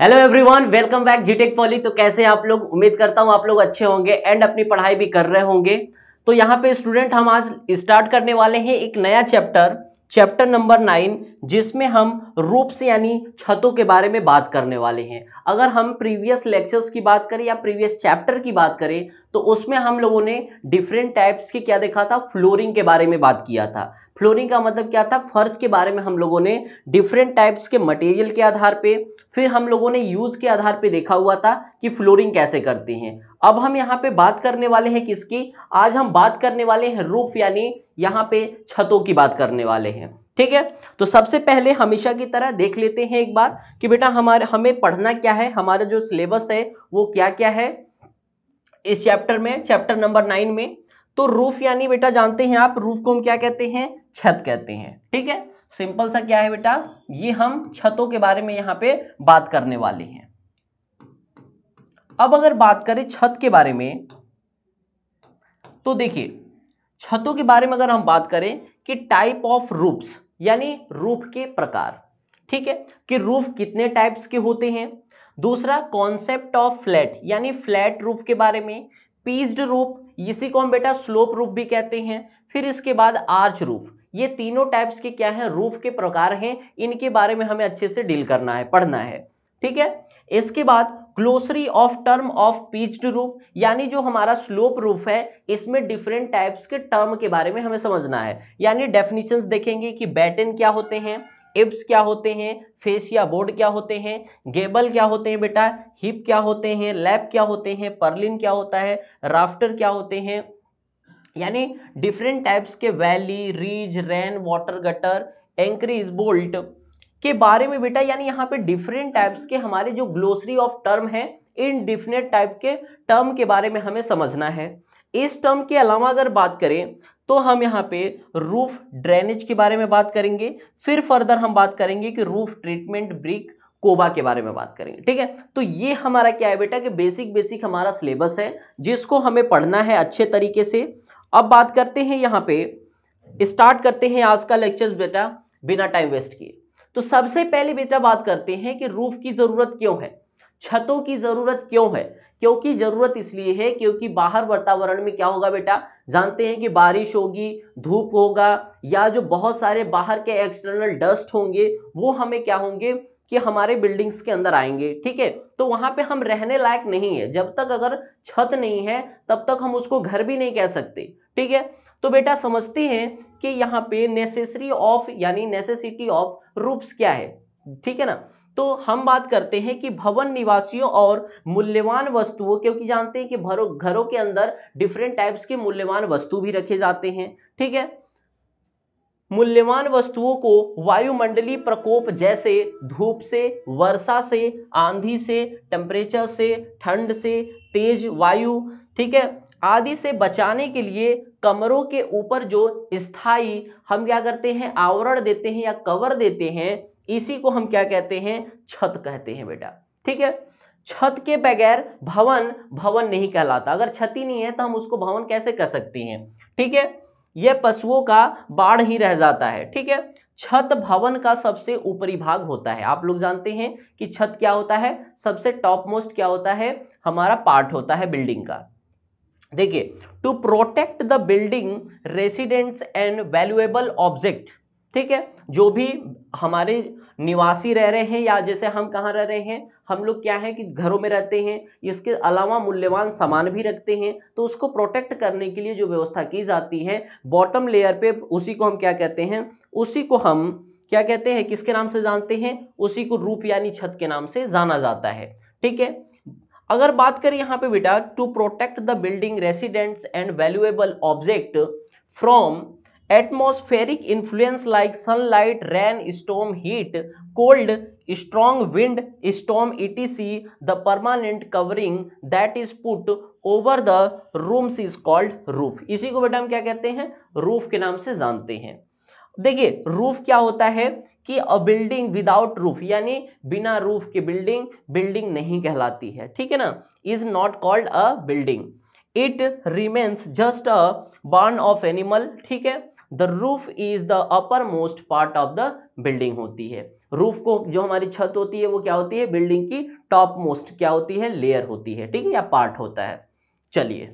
hello everyone welcome back जीटेक poly तो कैसे आप लोग उम्मीद करता हूँ आप लोग अच्छे होंगे एंड अपनी पढ़ाई भी कर रहे होंगे तो यहाँ पे स्टूडेंट हम आज स्टार्ट करने वाले हैं एक नया चैप्टर चैप्टर नंबर नाइन जिसमें हम रूप्स यानी छतों के बारे में बात करने वाले हैं अगर हम प्रीवियस लेक्चर्स की बात करें या प्रीवियस चैप्टर की बात करें तो उसमें हम लोगों ने डिफरेंट टाइप्स के क्या देखा था फ्लोरिंग के बारे में बात किया था फ्लोरिंग का मतलब क्या था फर्श के बारे में हम लोगों ने डिफरेंट टाइप्स के मटेरियल के आधार पर फिर हम लोगों ने यूज़ के आधार पर देखा हुआ था कि फ्लोरिंग कैसे करते हैं अब हम यहाँ पे बात करने वाले हैं किसकी आज हम बात करने वाले हैं रूफ यानी यहाँ पे छतों की बात करने वाले हैं ठीक है तो सबसे पहले हमेशा की तरह देख लेते हैं एक बार कि बेटा हमारे हमें पढ़ना क्या है हमारा जो सिलेबस है वो क्या क्या है इस चैप्टर में चैप्टर नंबर नाइन में तो रूफ यानी बेटा जानते हैं आप रूफ को हम क्या कहते हैं छत कहते हैं ठीक है सिंपल सा क्या है बेटा ये हम छतों के बारे में यहाँ पे बात करने वाले हैं अब अगर बात करें छत के बारे में तो देखिए छतों के बारे में अगर हम बात करें कि टाइप ऑफ रूप्स यानी रूफ के प्रकार ठीक है कि रूफ कितने टाइप्स के होते हैं दूसरा कॉन्सेप्ट ऑफ फ्लैट यानी फ्लैट रूफ के बारे में पीस्ड रूफ इसी को हम बेटा स्लोप रूफ भी कहते हैं फिर इसके बाद आर्च रूफ ये तीनों टाइप्स के क्या हैं रूफ के प्रकार हैं इनके बारे में हमें अच्छे से डील करना है पढ़ना है ठीक है इसके बाद glossary of term of pitched roof यानी जो हमारा स्लोप रूफ है इसमें डिफरेंट टाइप्स के टर्म के बारे में हमें समझना है यानी डेफिनेशंस देखेंगे कि बैटन क्या होते हैं इब्स क्या होते हैं फेसिया बोर्ड क्या होते हैं गेबल क्या होते हैं बेटा हिप क्या होते हैं लैप क्या होते हैं पर्लिन क्या होता है राफ्टर क्या होते हैं यानी डिफरेंट टाइप्स के valley ridge rain water gutter anchorage bolt के बारे में बेटा यानी यहाँ पे डिफरेंट टाइप्स के हमारे जो ग्लोसरी ऑफ टर्म है इन डिफरेंट टाइप के टर्म के बारे में हमें समझना है इस टर्म के अलावा अगर बात करें तो हम यहाँ पे रूफ ड्रेनेज के बारे में बात करेंगे फिर फर्दर हम बात करेंगे कि रूफ ट्रीटमेंट ब्रिक कोबा के बारे में बात करेंगे ठीक है तो ये हमारा क्या है बेटा कि बेसिक बेसिक हमारा सिलेबस है जिसको हमें पढ़ना है अच्छे तरीके से अब बात करते हैं यहाँ पे स्टार्ट करते हैं आज का लेक्चर बेटा बिना टाइम वेस्ट किए तो सबसे पहले बेटा बात करते हैं कि रूफ की ज़रूरत क्यों है छतों की ज़रूरत क्यों है क्योंकि ज़रूरत इसलिए है क्योंकि बाहर वातावरण में क्या होगा बेटा जानते हैं कि बारिश होगी धूप होगा या जो बहुत सारे बाहर के एक्सटर्नल डस्ट होंगे वो हमें क्या होंगे कि हमारे बिल्डिंग्स के अंदर आएंगे ठीक है तो वहां पे हम रहने लायक नहीं है जब तक अगर छत नहीं है तब तक हम उसको घर भी नहीं कह सकते ठीक है तो बेटा समझते हैं कि यहाँ पे नेसेसरी ऑफ यानी नेसेसिटी ऑफ रूप्स क्या है ठीक है ना तो हम बात करते हैं कि भवन निवासियों और मूल्यवान वस्तुओं क्योंकि जानते हैं कि घरों के अंदर डिफरेंट टाइप्स के मूल्यवान वस्तु भी रखे जाते हैं ठीक है मूल्यवान वस्तुओं को वायुमंडलीय प्रकोप जैसे धूप से वर्षा से आंधी से टेम्परेचर से ठंड से तेज वायु ठीक है आदि से बचाने के लिए कमरों के ऊपर जो स्थाई हम क्या करते हैं आवरण देते हैं या कवर देते हैं इसी को हम क्या कहते हैं छत कहते हैं बेटा ठीक है छत के बगैर भवन भवन नहीं कहलाता अगर छत ही नहीं है तो हम उसको भवन कैसे कह सकते हैं ठीक है यह पशुओं का बाढ़ ही रह जाता है ठीक है छत भवन का सबसे ऊपरी भाग होता है आप लोग जानते हैं कि छत क्या होता है सबसे टॉप मोस्ट क्या होता है हमारा पार्ट होता है बिल्डिंग का देखिए to protect the building residents and valuable object ठीक है जो भी हमारे निवासी रह रहे हैं या जैसे हम कहाँ रह रहे हैं हम लोग क्या है कि घरों में रहते हैं इसके अलावा मूल्यवान सामान भी रखते हैं तो उसको प्रोटेक्ट करने के लिए जो व्यवस्था की जाती है बॉटम लेयर पे उसी को हम क्या कहते हैं उसी को हम क्या कहते हैं किसके नाम से जानते हैं उसी को रूप यानी छत के नाम से जाना जाता है ठीक है अगर बात करें यहाँ पे बेटा to protect the building residents and valuable object from atmospheric influence like sunlight rain storm heat cold strong wind storm etc the permanent covering that is put over the rooms is called roof इसी को बेटा हम क्या कहते हैं roof के नाम से जानते हैं देखिए रूफ क्या होता है कि अ बिल्डिंग विदाउट रूफ यानी बिना रूफ के बिल्डिंग बिल्डिंग नहीं कहलाती है ठीक है ना is not called a building it remains just a barn of animal ठीक है the roof is the upper most part of the building होती है रूफ को जो हमारी छत होती है वो क्या होती है बिल्डिंग की टॉप मोस्ट क्या होती है लेयर होती है ठीक है या पार्ट होता है चलिए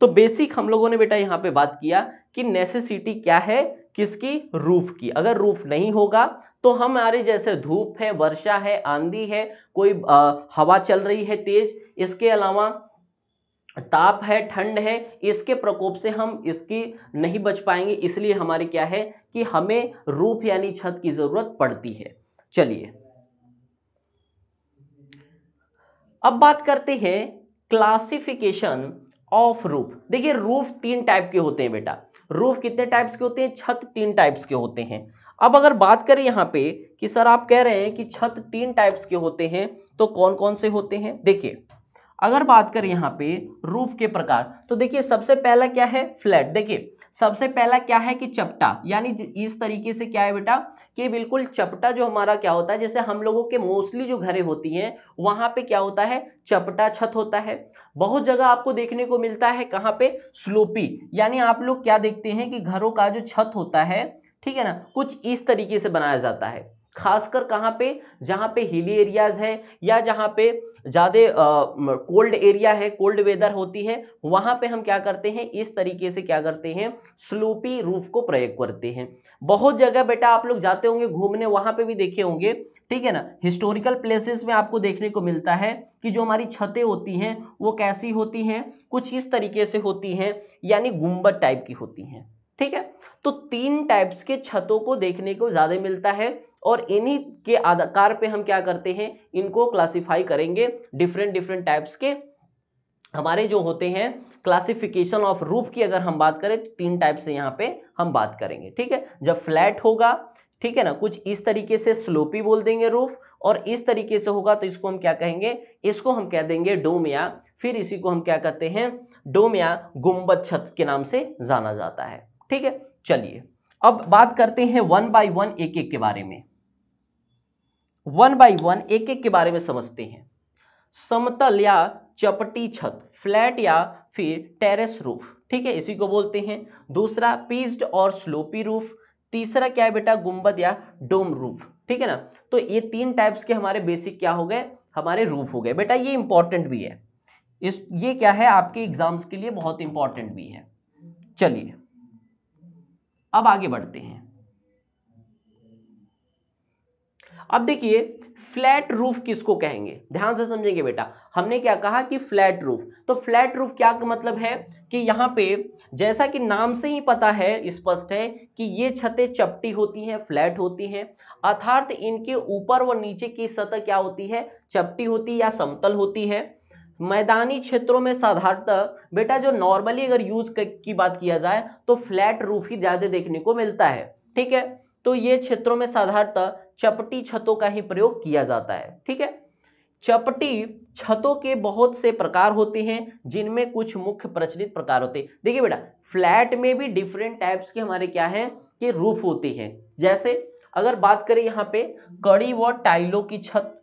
तो बेसिक हम लोगों ने बेटा यहाँ पे बात किया कि नेसेसिटी क्या है किसकी रूफ की अगर रूफ नहीं होगा तो हमारे जैसे धूप है वर्षा है आंधी है कोई आ, हवा चल रही है तेज इसके अलावा ताप है ठंड है इसके प्रकोप से हम इसकी नहीं बच पाएंगे इसलिए हमारे क्या है कि हमें रूफ यानी छत की ज़रूरत पड़ती है चलिए अब बात करते हैं क्लासिफिकेशन ऑफ रूफ देखिए रूफ तीन टाइप के होते हैं बेटा रूफ कितने टाइप्स के होते हैं छत तीन टाइप्स के होते हैं अब अगर बात करें यहाँ पे कि सर आप कह रहे हैं कि छत तीन टाइप्स के होते हैं तो कौन कौन से होते हैं देखिए अगर बात करें यहाँ पे रूफ के प्रकार तो देखिए सबसे पहला क्या है फ्लैट देखिए सबसे पहला क्या है कि चपटा यानी इस तरीके से क्या है बेटा कि बिल्कुल चपटा जो हमारा क्या होता है जैसे हम लोगों के मोस्टली जो घरें होती हैं वहां पे क्या होता है चपटा छत होता है बहुत जगह आपको देखने को मिलता है कहाँ पे स्लोपी यानी आप लोग क्या देखते हैं कि घरों का जो छत होता है ठीक है ना कुछ इस तरीके से बनाया जाता है खासकर कहाँ पे जहाँ पे हिली एरियाज है या जहाँ पे ज़्यादा कोल्ड एरिया है कोल्ड वेदर होती है वहाँ पे हम क्या करते हैं इस तरीके से क्या करते हैं स्लोपी रूफ को प्रयोग करते हैं बहुत जगह बेटा आप लोग जाते होंगे घूमने वहाँ पे भी देखे होंगे ठीक है ना हिस्टोरिकल प्लेसेस में आपको देखने को मिलता है कि जो हमारी छतें होती हैं वो कैसी होती हैं कुछ इस तरीके से होती हैं यानी गुम्बद टाइप की होती हैं ठीक है तो तीन टाइप्स के छतों को देखने को ज़्यादा मिलता है और इन्हीं के आधार पे हम क्या करते हैं इनको क्लासिफाई करेंगे डिफरेंट डिफरेंट टाइप्स के हमारे जो होते हैं क्लासिफिकेशन ऑफ रूफ की अगर हम बात करें तो तीन टाइप से यहाँ पे हम बात करेंगे ठीक है जब फ्लैट होगा ठीक है ना कुछ इस तरीके से स्लोपी बोल देंगे रूफ और इस तरीके से होगा तो इसको हम क्या कहेंगे इसको हम कह देंगे डोम या फिर इसी को हम क्या कहते हैं डोम या गुम्बद छत के नाम से जाना जाता है ठीक है चलिए अब बात करते हैं वन बाई वन एक एक के बारे में वन बाई वन एक एक के बारे में समझते हैं समतल या चपटी छत फ्लैट या फिर टेरेस रूफ ठीक है इसी को बोलते हैं दूसरा पीस्ड और स्लोपी रूफ तीसरा क्या है बेटा गुंबद या डोम रूफ ठीक है ना तो ये तीन टाइप्स के हमारे बेसिक क्या हो गए हमारे रूफ हो गए बेटा ये इंपॉर्टेंट भी है इस ये क्या है आपके एग्जाम्स के लिए बहुत इंपॉर्टेंट भी है चलिए अब आगे बढ़ते हैं अब देखिए फ्लैट रूफ किसको कहेंगे ध्यान से समझेंगे बेटा हमने क्या कहा कि फ्लैट रूफ तो फ्लैट रूफ क्या मतलब है कि यहां पे जैसा कि नाम से ही पता है स्पष्ट है कि ये छतें चपटी होती हैं फ्लैट होती हैं अर्थात इनके ऊपर व नीचे की सतह क्या होती है चपटी होती या समतल होती है मैदानी क्षेत्रों में साधारणतः बेटा जो नॉर्मली अगर यूज की बात किया जाए तो फ्लैट रूफ ही ज़्यादा देखने को मिलता है ठीक है तो ये क्षेत्रों में साधारणतः चपटी छतों का ही प्रयोग किया जाता है ठीक है चपटी छतों के बहुत से प्रकार होते हैं जिनमें कुछ मुख्य प्रचलित प्रकार होते हैं देखिए बेटा फ्लैट में भी डिफरेंट टाइप्स के हमारे क्या हैं कि रूफ होती हैं जैसे अगर बात करें यहाँ पे कड़ी व टाइलों की छत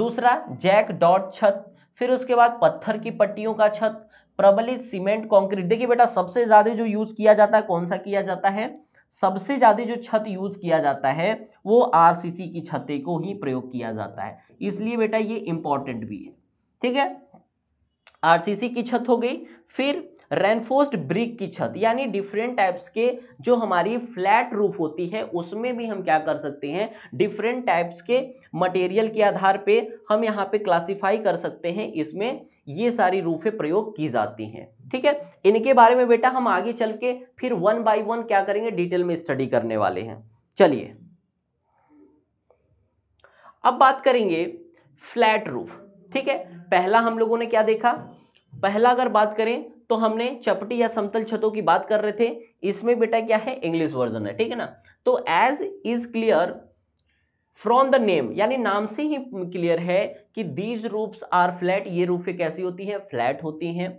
दूसरा जैक डॉट छत फिर उसके बाद पत्थर की पट्टियों का छत प्रबलित सीमेंट कंक्रीट देखिए बेटा सबसे ज़्यादा जो यूज़ किया जाता है कौन सा किया जाता है सबसे ज़्यादा जो छत यूज किया जाता है वो आरसीसी की छतें को ही प्रयोग किया जाता है इसलिए बेटा ये इंपॉर्टेंट भी है ठीक है आरसीसी की छत हो गई फिर रेनफोर्स्ड ब्रिक की छत यानी डिफरेंट टाइप्स के जो हमारी फ्लैट रूफ होती है उसमें भी हम क्या कर सकते हैं डिफरेंट टाइप्स के मटेरियल के आधार पे हम यहाँ पे क्लासिफाई कर सकते हैं इसमें ये सारी रूफें प्रयोग की जाती हैं ठीक है इनके बारे में बेटा हम आगे चल के फिर वन बाई वन क्या करेंगे डिटेल में स्टडी करने वाले हैं चलिए अब बात करेंगे फ्लैट रूफ ठीक है पहला हम लोगों ने क्या देखा पहला अगर बात करें तो हमने चपटी या समतल छतों की बात कर रहे थे इसमें बेटा क्या है इंग्लिश वर्जन है ठीक है ना तो as is clear from the name यानी नाम से ही क्लियर है कि दीज रूफ आर फ्लैट ये रूफे कैसी होती है फ्लैट होती हैं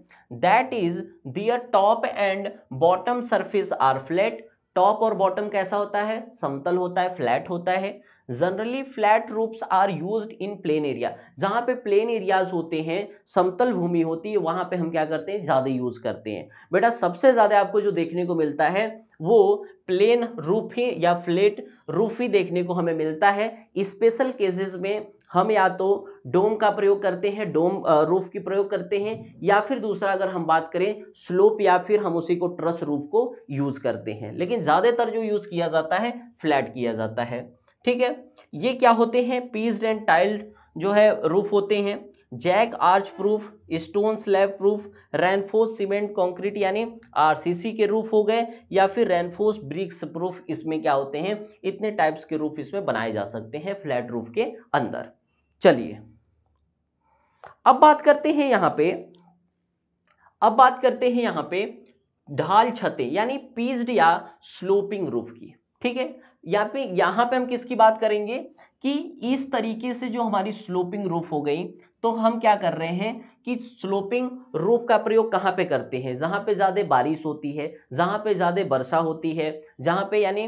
that is their top and bottom surface are flat top और बॉटम कैसा होता है समतल होता है फ्लैट होता है generally flat roofs are use in plain area जहाँ पे प्लेन एरियाज होते हैं समतल भूमि होती है वहाँ पे हम क्या करते हैं ज़्यादा यूज करते हैं बेटा सबसे ज़्यादा आपको जो देखने को मिलता है वो प्लेन रूफ ही या फ्लेट रूफ ही देखने को हमें मिलता है स्पेशल केसेस में हम या तो डोम का प्रयोग करते हैं डोम रूफ की प्रयोग करते हैं या फिर दूसरा अगर हम बात करें स्लोप या फिर हम उसी को ट्रस रूफ को यूज़ करते हैं लेकिन ज़्यादातर जो यूज़ किया जाता है फ्लैट किया जाता है ठीक है ये क्या होते हैं पीस्ड एंड टाइल्ड जो है रूफ होते हैं jack arch proof stone slab proof reinforce cement concrete यानी आरसीसी के रूफ हो गए या फिर रेनफोर्स ब्रिक्स प्रूफ इसमें क्या होते हैं इतने टाइप्स के रूफ इसमें बनाए जा सकते हैं फ्लैट रूफ के अंदर चलिए अब बात करते हैं यहाँ पे अब बात करते हैं यहाँ पे ढाल छतें यानी पीस्ड या स्लोपिंग रूफ की ठीक है यहाँ पे यहाँ पे हम किसकी बात करेंगे कि इस तरीके से जो हमारी स्लोपिंग रूफ हो गई तो हम क्या कर रहे हैं कि स्लोपिंग रूफ का प्रयोग कहाँ पे करते हैं जहाँ पे ज़्यादा बारिश होती है जहाँ पे ज़्यादा वर्षा होती है जहाँ पे यानी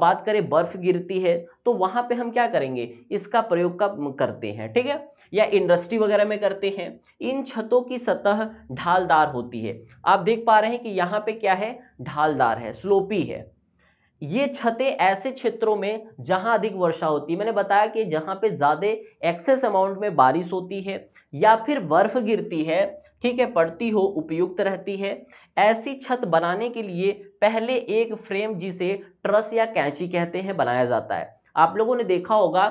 बात करें बर्फ़ गिरती है तो वहाँ पे हम क्या करेंगे इसका प्रयोग कब करते हैं ठीक है या इंडस्ट्री वगैरह में करते हैं इन छतों की सतह ढालदार होती है आप देख पा रहे हैं कि यहाँ पे क्या है ढालदार है स्लोपी है ये छतें ऐसे क्षेत्रों में जहां अधिक वर्षा होती है मैंने बताया कि जहां पे ज़्यादा एक्सेस अमाउंट में बारिश होती है या फिर बर्फ़ गिरती है ठीक है पड़ती हो उपयुक्त रहती है ऐसी छत बनाने के लिए पहले एक फ्रेम जिसे ट्रस या कैंची कहते हैं बनाया जाता है आप लोगों ने देखा होगा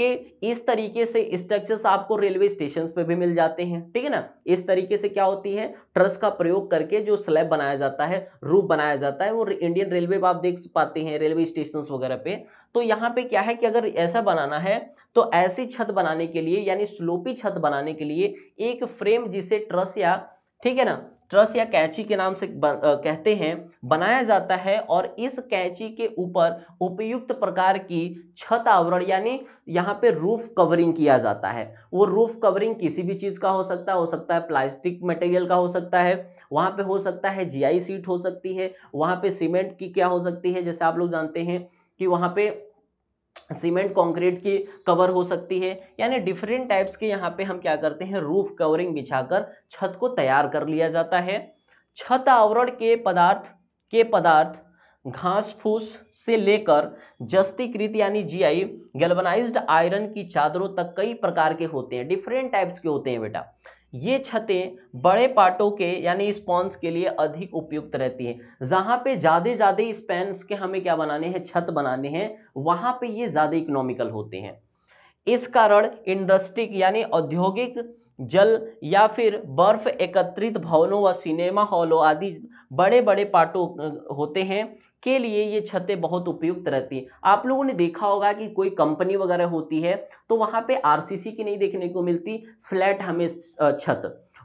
कि इस तरीके से स्ट्रक्चर्स आपको रेलवे स्टेशन पे भी मिल जाते हैं ठीक है ना इस तरीके से क्या होती है ट्रस का प्रयोग करके जो स्लैब बनाया जाता है रूप बनाया जाता है वो इंडियन रेलवे आप देख पाते हैं रेलवे स्टेशन वगैरह पे तो यहाँ पे क्या है कि अगर ऐसा बनाना है तो ऐसी छत बनाने के लिए यानी स्लोपी छत बनाने के लिए एक फ्रेम जिसे ट्रस या ठीक है ना ट्रस या कैची के नाम से बन, आ, कहते हैं बनाया जाता है और इस कैची के ऊपर उपयुक्त प्रकार की छत आवरण यानी यहाँ पे रूफ कवरिंग किया जाता है वो रूफ कवरिंग किसी भी चीज़ का हो सकता है हो सकता है प्लास्टिक मटेरियल का हो सकता है वहाँ पे हो सकता है जीआई सीट हो सकती है वहाँ पे सीमेंट की क्या हो सकती है जैसे आप लोग जानते हैं कि वहाँ पे सीमेंट कंक्रीट की कवर हो सकती है यानी डिफरेंट टाइप्स के यहाँ पे हम क्या करते हैं रूफ कवरिंग बिछाकर छत को तैयार कर लिया जाता है छत आवरण के पदार्थ के पदार्थ घास फूस से लेकर जस्तीकृत यानी जीआई गैल्वनाइज्ड आयरन की चादरों तक कई प्रकार के होते हैं डिफरेंट टाइप्स के होते हैं बेटा ये छतें बड़े पार्टों के यानी स्पॉन्स के लिए अधिक उपयुक्त रहती हैं जहाँ पे ज़्यादा ज़्यादा स्पैन्स के हमें क्या बनाने हैं छत बनाने हैं वहाँ पे ये ज़्यादा इकोनॉमिकल होते हैं इस कारण इंडस्ट्रिक यानी औद्योगिक जल या फिर बर्फ एकत्रित भवनों व सिनेमा हॉलों आदि बड़े बड़े पार्टों होते हैं के लिए ये छतें बहुत उपयुक्त रहती हैं आप लोगों ने देखा होगा कि कोई कंपनी वगैरह होती है तो वहाँ पे आरसीसी की नहीं देखने को मिलती फ्लैट हमें छत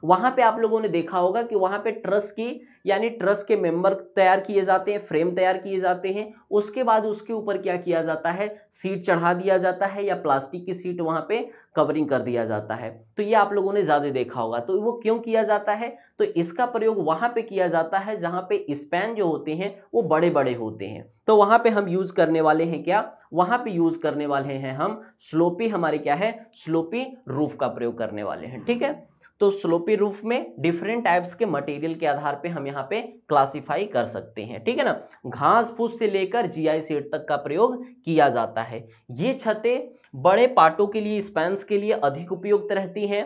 वहां पे आप लोगों ने देखा होगा कि वहां पे ट्रस्ट की यानी ट्रस्ट के मेंबर तैयार किए जाते हैं फ्रेम तैयार किए जाते हैं उसके बाद उसके ऊपर क्या किया जाता है सीट चढ़ा दिया जाता है या प्लास्टिक की सीट वहां पे कवरिंग कर दिया जाता है तो ये आप लोगों ने ज़्यादा देखा होगा तो वो क्यों किया जाता है तो इसका प्रयोग वहां पर किया जाता है जहां पे स्पैन जो होते हैं वो बड़े बड़े होते हैं तो वहां पर हम यूज़ करने वाले हैं क्या वहां पर यूज़ करने वाले हैं हम स्लोपी हमारे क्या है स्लोपी रूफ का प्रयोग करने वाले हैं ठीक है तो स्लोपी रूफ में डिफरेंट टाइप्स के मटेरियल के आधार पे हम यहाँ पे क्लासिफाई कर सकते हैं ठीक है ना घास फूस से लेकर जीआई सीट तक का प्रयोग किया जाता है ये छतें बड़े पार्टों के लिए स्पैंस के लिए अधिक उपयुक्त रहती हैं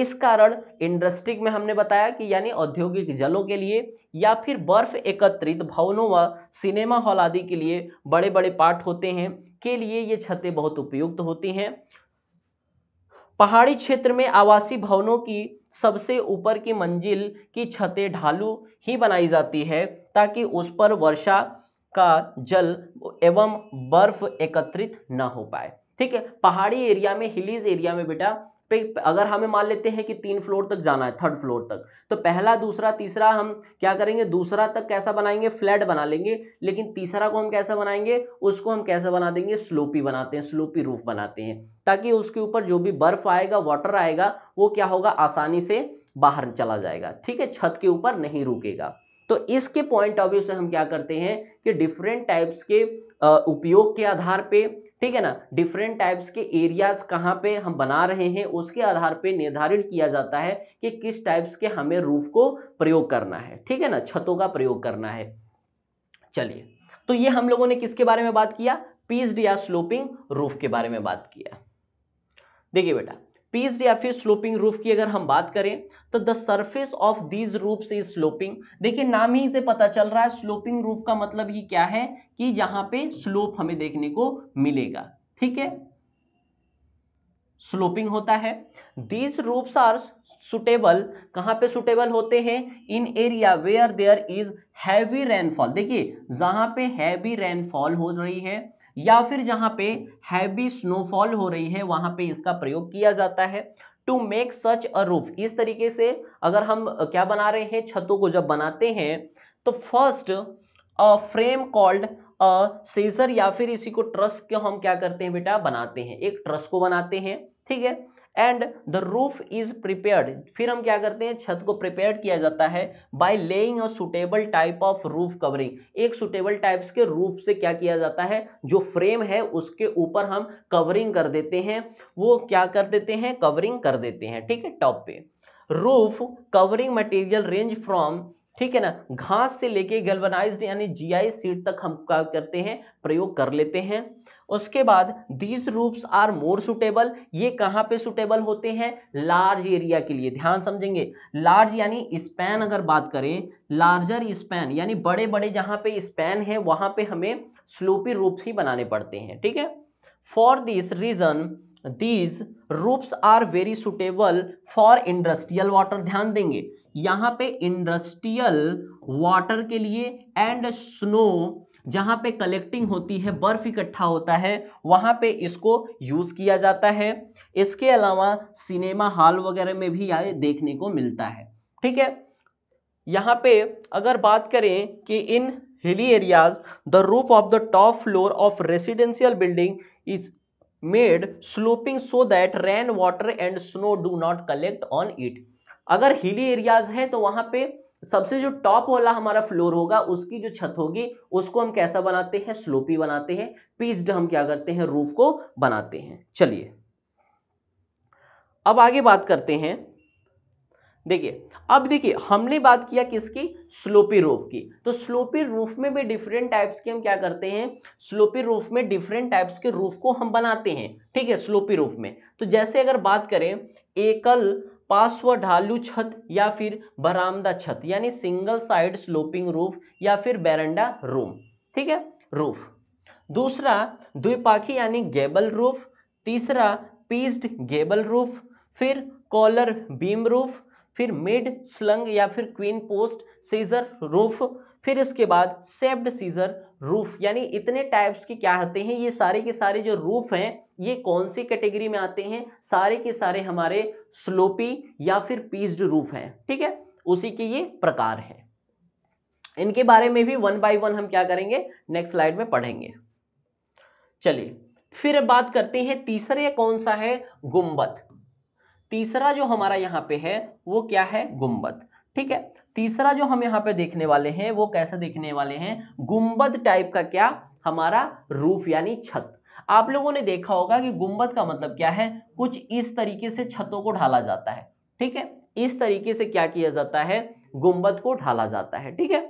इस कारण इंडस्ट्रिक में हमने बताया कि यानी औद्योगिक जलों के लिए या फिर बर्फ एकत्रित भवनों व सिनेमा हॉल आदि के लिए बड़े बड़े पार्ट होते हैं के लिए ये छतें बहुत उपयुक्त होती हैं पहाड़ी क्षेत्र में आवासीय भवनों की सबसे ऊपर की मंजिल की छतें ढालू ही बनाई जाती है ताकि उस पर वर्षा का जल एवं बर्फ एकत्रित ना हो पाए ठीक है पहाड़ी एरिया में हिलीज एरिया में बेटा पे अगर हमें मान लेते हैं कि तीन फ्लोर तक जाना है थर्ड फ्लोर तक तो पहला दूसरा तीसरा हम क्या करेंगे दूसरा तक कैसा बनाएंगे फ्लैट बना लेंगे लेकिन तीसरा को हम कैसा बनाएंगे उसको हम कैसा बना देंगे स्लोपी बनाते हैं स्लोपी रूफ बनाते हैं ताकि उसके ऊपर जो भी बर्फ आएगा वाटर आएगा वो क्या होगा आसानी से बाहर चला जाएगा ठीक है छत के ऊपर नहीं रुकेगा तो इसके पॉइंट ऑफ व्यू से हम क्या करते हैं कि डिफरेंट टाइप्स के उपयोग के आधार पे ठीक है ना डिफरेंट टाइप्स के एरियाज कहाँ पे हम बना रहे हैं उसके आधार पे निर्धारित किया जाता है कि किस टाइप्स के हमें रूफ को प्रयोग करना है ठीक है ना छतों का प्रयोग करना है चलिए तो ये हम लोगों ने किसके बारे में बात किया पीस्ड या स्लोपिंग रूफ के बारे में बात किया देखिए बेटा पीस्ड या फिर स्लोपिंग रूफ की अगर हम बात करें तो the surface of these roof is sloping देखिए नाम ही से पता चल रहा है स्लोपिंग रूफ का मतलब ही क्या है कि यहां पे स्लोप हमें देखने को मिलेगा ठीक है स्लोपिंग होता है दीज रूफ्स आर सुटेबल कहाँ पे सुटेबल होते हैं in area where there is heavy rainfall देखिए जहाँ पे हैवी रेनफॉल हो रही है या फिर जहां पे हैवी स्नोफॉल हो रही है वहां पे इसका प्रयोग किया जाता है to make such a roof इस तरीके से अगर हम क्या बना रहे हैं छतों को जब बनाते हैं तो first a frame called a scissor या फिर इसी को ट्रस को हम क्या करते हैं बेटा बनाते हैं एक ट्रस को बनाते हैं ठीक है and the roof is prepare फिर हम क्या करते हैं छत को प्रिपेयर किया जाता है by laying a suitable type of roof covering एक सुटेबल टाइप्स के रूफ से क्या किया जाता है जो फ्रेम है उसके ऊपर हम कवरिंग कर देते हैं वो क्या कर देते हैं कवरिंग कर देते हैं ठीक है टॉप पे roof covering material range from ठीक है ना घास से लेके गल्वनाइज्ड यानी जीआई सीट तक हम क्या करते हैं प्रयोग कर लेते हैं उसके बाद these roofs are more suitable ये कहाँ पे सुटेबल होते हैं लार्ज एरिया के लिए ध्यान समझेंगे लार्ज यानी स्पैन अगर बात करें लार्जर स्पैन यानी बड़े बड़े जहाँ पे स्पैन है वहाँ पे हमें स्लोपी रूप्स ही बनाने पड़ते हैं ठीक है for this reason these roofs are very suitable for industrial water ध्यान देंगे यहाँ पे इंडस्ट्रियल वाटर के लिए एंड स्नो जहाँ पे कलेक्टिंग होती है बर्फ इकट्ठा होता है वहाँ पे इसको यूज़ किया जाता है इसके अलावा सिनेमा हॉल वगैरह में भी यह देखने को मिलता है ठीक है यहाँ पे अगर बात करें कि in hilly areas the roof of the top floor of residential building is made sloping so that rain water and snow do not collect on it अगर हिली एरियाज हैं तो वहां पे सबसे जो टॉप वाला हमारा फ्लोर होगा उसकी जो छत होगी उसको हम कैसा बनाते हैं स्लोपी बनाते हैं पीस्ड हम क्या करते हैं रूफ को बनाते हैं चलिए अब आगे बात करते हैं देखिए अब देखिए हमने बात किया किसकी स्लोपी रूफ की तो स्लोपी रूफ में भी डिफरेंट टाइप्स के हम क्या करते हैं स्लोपी रूफ में डिफरेंट टाइप्स के रूफ को हम बनाते हैं ठीक है स्लोपी रूफ में तो जैसे अगर बात करें एकल पार्श्व ढालू छत या फिर बरामदा छत यानी सिंगल साइड स्लोपिंग रूफ या फिर बैरेंडा रूम ठीक है रूफ दूसरा द्विपाखी यानी गेबल रूफ तीसरा पीस्ड गेबल रूफ फिर कॉलर बीम रूफ फिर मिड स्लंग या फिर क्वीन पोस्ट सीजर रूफ फिर इसके बाद सेप्ड सीजर रूफ यानी इतने टाइप्स के क्या होते हैं ये सारे के सारे जो रूफ हैं ये कौन सी कैटेगरी में आते हैं सारे के सारे हमारे स्लोपी या फिर पीस्ड रूफ हैं ठीक है उसी के ये प्रकार है इनके बारे में भी वन बाय वन हम क्या करेंगे नेक्स्ट स्लाइड में पढ़ेंगे चलिए फिर बात करते हैं तीसरे कौन सा है गुम्बद तीसरा जो हमारा यहाँ पे है वो क्या है गुम्बद ठीक है तीसरा जो हम यहाँ पे देखने वाले हैं वो कैसे देखने वाले हैं गुंबद टाइप का क्या हमारा रूफ यानी छत आप लोगों ने देखा होगा कि गुंबद का मतलब क्या है कुछ इस तरीके से छतों को ढाला जाता है ठीक है इस तरीके से क्या किया जाता है गुंबद को ढाला जाता है ठीक है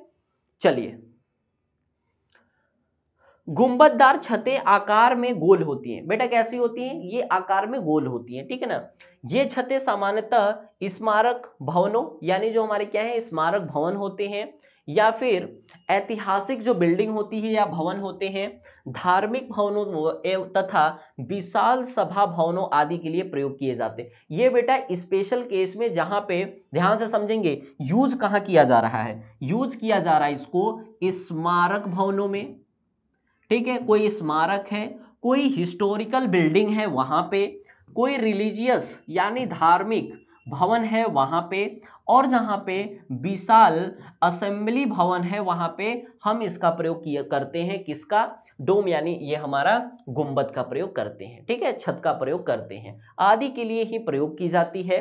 चलिए गुंबददार छतें आकार में गोल होती हैं बेटा कैसी होती हैं ये आकार में गोल होती हैं ठीक है ना ये छतें सामान्यतः स्मारक भवनों यानी जो हमारे क्या है स्मारक भवन होते हैं या फिर ऐतिहासिक जो बिल्डिंग होती है या भवन होते हैं धार्मिक भवनों तथा विशाल सभा भवनों आदि के लिए प्रयोग किए जाते हैं ये बेटा स्पेशल केस में जहाँ पे ध्यान से समझेंगे यूज कहाँ किया जा रहा है यूज किया जा रहा है इसको स्मारक भवनों में ठीक है कोई स्मारक है कोई हिस्टोरिकल बिल्डिंग है वहाँ पे कोई रिलीजियस यानी धार्मिक भवन है वहाँ पे और जहाँ पे विशाल असेंबली भवन है वहाँ पे हम इसका प्रयोग किया करते हैं किसका डोम यानी ये हमारा गुंबद का प्रयोग करते हैं ठीक है छत का प्रयोग करते हैं आदि के लिए ही प्रयोग की जाती है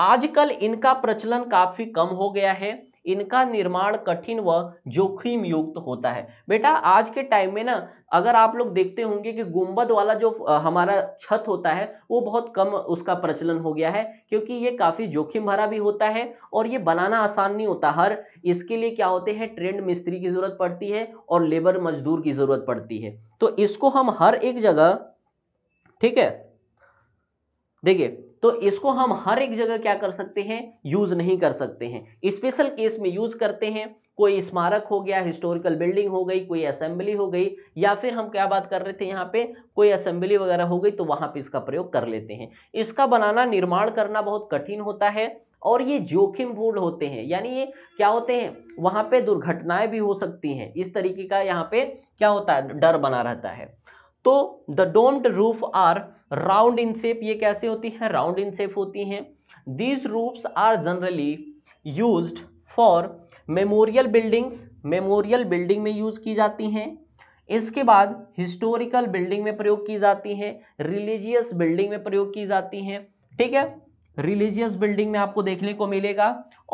आजकल इनका प्रचलन काफ़ी कम हो गया है इनका निर्माण कठिन व जोखिम युक्त होता है बेटा आज के टाइम में ना अगर आप लोग देखते होंगे कि गुंबद वाला जो हमारा छत होता है वो बहुत कम उसका प्रचलन हो गया है क्योंकि ये काफ़ी जोखिम भरा भी होता है और ये बनाना आसान नहीं होता हर इसके लिए क्या होते हैं ट्रेंड मिस्त्री की ज़रूरत पड़ती है और लेबर मजदूर की ज़रूरत पड़ती है तो इसको हम हर एक जगह ठीक है देखिए तो इसको हम हर एक जगह क्या कर सकते हैं यूज़ नहीं कर सकते हैं स्पेशल केस में यूज़ करते हैं कोई स्मारक हो गया हिस्टोरिकल बिल्डिंग हो गई कोई असेंबली हो गई या फिर हम क्या बात कर रहे थे यहाँ पे कोई असेंबली वगैरह हो गई तो वहाँ पे इसका प्रयोग कर लेते हैं इसका बनाना निर्माण करना बहुत कठिन होता है और ये जोखिम भूल होते हैं यानी ये क्या होते हैं वहाँ पे दुर्घटनाएं भी हो सकती हैं इस तरीके का यहाँ पे क्या होता है डर बना रहता है तो the dome roof are round in shape ये कैसे होती हैं राउंड इन शेप होती हैं these roofs are generally use for memorial buildings memorial building में यूज की जाती हैं इसके बाद हिस्टोरिकल बिल्डिंग में प्रयोग की जाती हैं रिलीजियस बिल्डिंग में प्रयोग की जाती हैं ठीक है रिलीजियस बिल्डिंग में आपको देखने को मिलेगा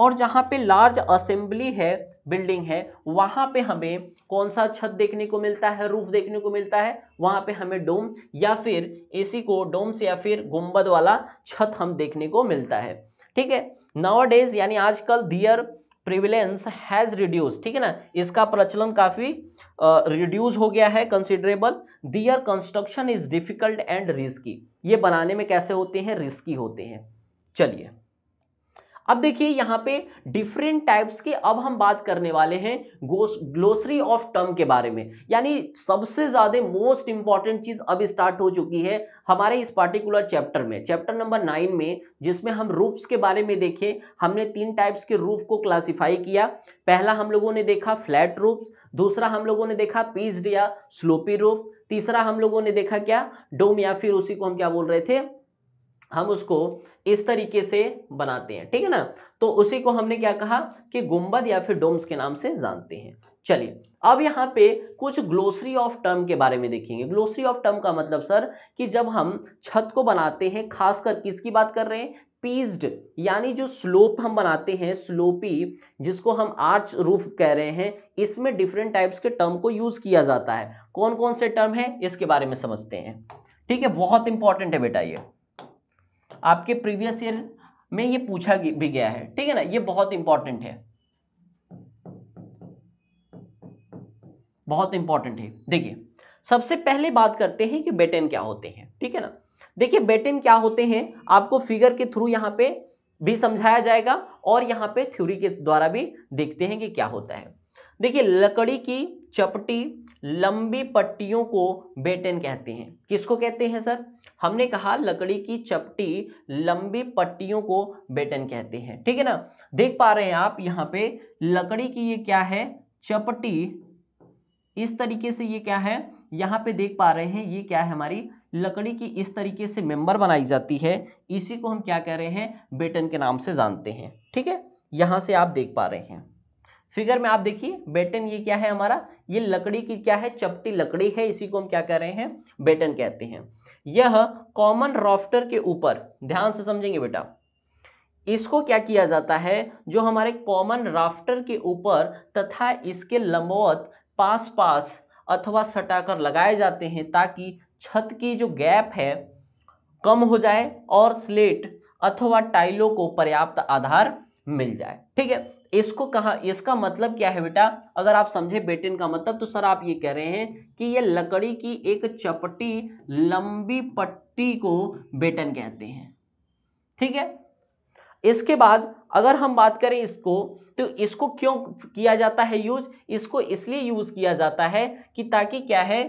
और जहाँ पे लार्ज असेंबली है बिल्डिंग है वहाँ पे हमें कौन सा छत देखने को मिलता है रूफ देखने को मिलता है वहाँ पे हमें डोम या फिर एसी को डोम्स या फिर गुम्बद वाला छत हम देखने को मिलता है ठीक है नावा डेज यानी आजकल दियर प्रिविलेंस हैज रिड्यूस ठीक है ना इसका प्रचलन काफी रिड्यूस uh, हो गया है considerable their construction is difficult and risky ये बनाने में कैसे होते हैं रिस्की होते हैं चलिए अब देखिए यहां पे डिफरेंट टाइप्स के अब हम बात करने वाले हैं ग्लोसरी ऑफ टर्म के बारे में यानी सबसे ज़्यादा मोस्ट इंपॉर्टेंट चीज़ अब स्टार्ट हो चुकी है हमारे इस पार्टिकुलर चैप्टर में चैप्टर नंबर नाइन में जिसमें हम रूफ्स के बारे में देखें हमने तीन टाइप्स के रूफ को क्लासीफाई किया पहला हम लोगों ने देखा फ्लैट रूफ दूसरा हम लोगों ने देखा पीस्ड या स्लोपी रूफ तीसरा हम लोगों ने देखा क्या डोम या फिर उसी को हम क्या बोल रहे थे हम उसको इस तरीके से बनाते हैं ठीक है ना तो उसी को हमने क्या कहा कि गुम्बद या फिर डोम्स के नाम से जानते हैं चलिए अब यहाँ पे कुछ ग्लोसरी ऑफ टर्म के बारे में देखेंगे ग्लोसरी ऑफ टर्म का मतलब सर कि जब हम छत को बनाते हैं खासकर किसकी बात कर रहे हैं पीस्ड यानी जो स्लोप हम बनाते हैं स्लोपी जिसको हम आर्च रूफ कह रहे हैं इसमें डिफरेंट टाइप्स के टर्म को यूज़ किया जाता है कौन कौन से टर्म है इसके बारे में समझते हैं ठीक है बहुत इंपॉर्टेंट है बेटा ये आपके प्रीवियस ईयर में ये पूछा भी गया है ठीक है ना ये बहुत इंपॉर्टेंट है बहुत इंपॉर्टेंट है देखिए सबसे पहले बात करते हैं कि बेटेन क्या होते हैं ठीक है ना देखिए बेटेन क्या होते हैं आपको फिगर के थ्रू यहां पे भी समझाया जाएगा और यहां पे थ्योरी के द्वारा भी देखते हैं कि क्या होता है देखिए लकड़ी की चपटी लंबी पट्टियों को बेटन कहते हैं किसको कहते हैं सर हमने कहा लकड़ी की चपटी लंबी पट्टियों को बेटन कहते हैं ठीक है ना देख पा रहे हैं आप यहाँ पे लकड़ी की ये क्या है चपटी इस तरीके से ये क्या है यहाँ पे देख पा रहे हैं ये क्या है हमारी लकड़ी की इस तरीके से मेंबर बनाई जाती है इसी को हम क्या कह रहे हैं बेटन के नाम से जानते हैं ठीक है यहाँ से आप देख पा रहे हैं फिगर में आप देखिए बेटन ये क्या है हमारा ये लकड़ी की क्या है चपटी लकड़ी है इसी को हम क्या कह रहे हैं बेटन कहते हैं यह कॉमन रॉफ्टर के ऊपर ध्यान से समझेंगे बेटा इसको क्या किया जाता है जो हमारे कॉमन राफ्टर के ऊपर तथा इसके लंबवत पास पास अथवा सटाकर लगाए जाते हैं ताकि छत की जो गैप है कम हो जाए और स्लेट अथवा टाइलों को पर्याप्त आधार मिल जाए ठीक है इसको कहा इसका मतलब क्या है बेटा अगर आप समझे बेटिन का मतलब तो सर आप ये कह रहे हैं कि ये लकड़ी की एक चपटी लंबी पट्टी को बेटन कहते हैं ठीक है इसके बाद अगर हम बात करें इसको तो इसको क्यों किया जाता है यूज इसको इसलिए यूज किया जाता है कि ताकि क्या है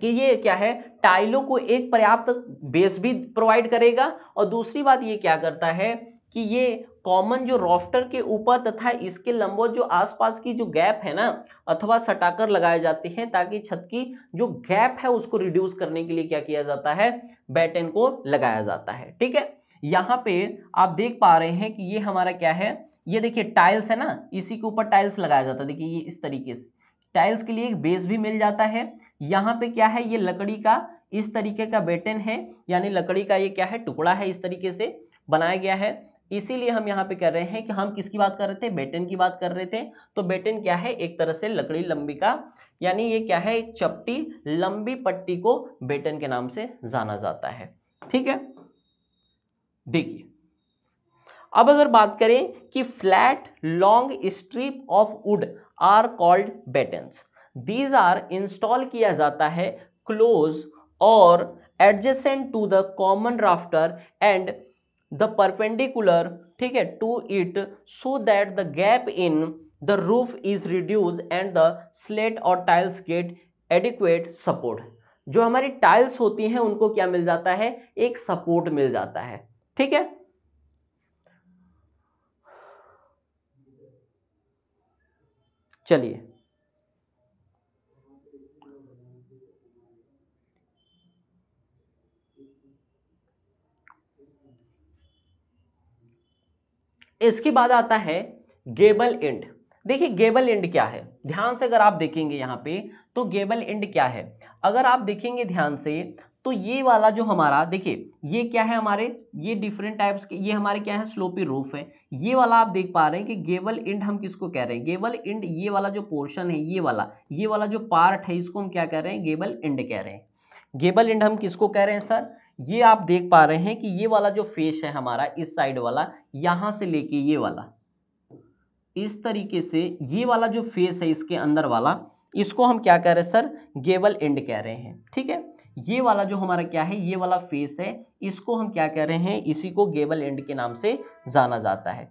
कि ये क्या है टाइलों को एक पर्याप्त बेस भी प्रोवाइड करेगा और दूसरी बात ये क्या करता है कि ये कॉमन जो रॉफ्टर के ऊपर तथा इसके लंबो जो आसपास की जो गैप है ना अथवा सटाकर लगाए जाते हैं ताकि छत की जो गैप है उसको रिड्यूस करने के लिए क्या किया जाता है बैटन को लगाया जाता है ठीक है यहाँ पे आप देख पा रहे हैं कि ये हमारा क्या है ये देखिए टाइल्स है ना इसी के ऊपर टाइल्स लगाया जाता है देखिए ये इस तरीके से टाइल्स के लिए एक बेस भी मिल जाता है यहाँ पे क्या है ये लकड़ी का इस तरीके का बेटन है यानी लकड़ी का ये क्या है टुकड़ा है इस तरीके से बनाया गया है इसीलिए हम यहाँ पे कह रहे हैं कि हम किसकी बात कर रहे थे बेटन की बात कर रहे थे तो बेटन क्या है एक तरह से लकड़ी लंबी का यानी ये क्या है चपटी लंबी पट्टी को बेटन के नाम से जाना जाता है ठीक है देखिए अब अगर बात करें कि flat long strip of wood are called battens these are install किया जाता है क्लोज और adjacent to the common rafter and the perpendicular ठीक है to it so that the gap in the roof is reduce and the slate और tiles get adequate support जो हमारी tiles होती हैं उनको क्या मिल जाता है एक सपोर्ट मिल जाता है ठीक है चलिए इसके बाद आता है गेबल एंड देखिए गेबल एंड क्या है ध्यान से अगर आप देखेंगे यहाँ पे तो गेबल एंड क्या है अगर आप देखेंगे ध्यान से तो ये वाला जो हमारा देखिए ये क्या है हमारे ये डिफरेंट टाइप्स के ये हमारे क्या है स्लोपी रूफ है ये वाला आप देख पा रहे हैं कि गेबल इंड हम किसको कह रहे हैं गेबल इंड ये वाला जो पोर्शन है ये वाला ये वाला जो पार्ट है इसको हम क्या कह रहे हैं गेबल इंड कह रहे हैं गेबल इंड हम किसको कह रहे हैं सर ये आप देख पा रहे हैं कि ये वाला जो फेस है हमारा इस साइड वाला यहां से लेके ये वाला इस तरीके से ये वाला जो फेस है इसके अंदर वाला इसको हम क्या कह रहे हैं सर गेबल एंड कह रहे हैं ठीक है ये वाला जो हमारा क्या है ये वाला फेस है इसको हम क्या कह रहे हैं इसी को गेबल एंड के नाम से जाना जाता है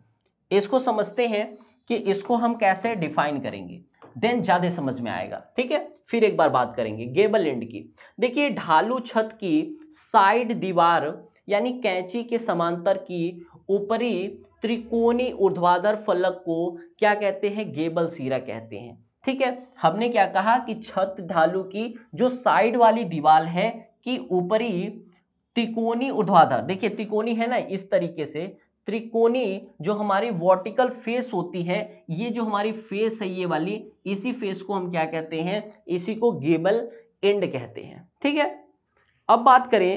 इसको समझते हैं कि इसको हम कैसे डिफाइन करेंगे देन ज़्यादा समझ में आएगा ठीक है फिर एक बार बात करेंगे गेबल एंड की देखिए ढालू छत की साइड दीवार यानी कैंची के समांतर की ऊपरी त्रिकोणी ऊर्ध्वाधर फलक को क्या कहते हैं गेबल सीरा कहते हैं ठीक है हमने क्या कहा कि छत ढालू की जो साइड वाली दीवार है कि ऊपरी त्रिकोणी ऊर्ध्वाधर देखिए त्रिकोणी है ना इस तरीके से त्रिकोणी जो हमारी वर्टिकल फेस होती है ये जो हमारी फेस है ये वाली इसी फेस को हम क्या कहते हैं इसी को गेबल एंड कहते हैं ठीक है अब बात करें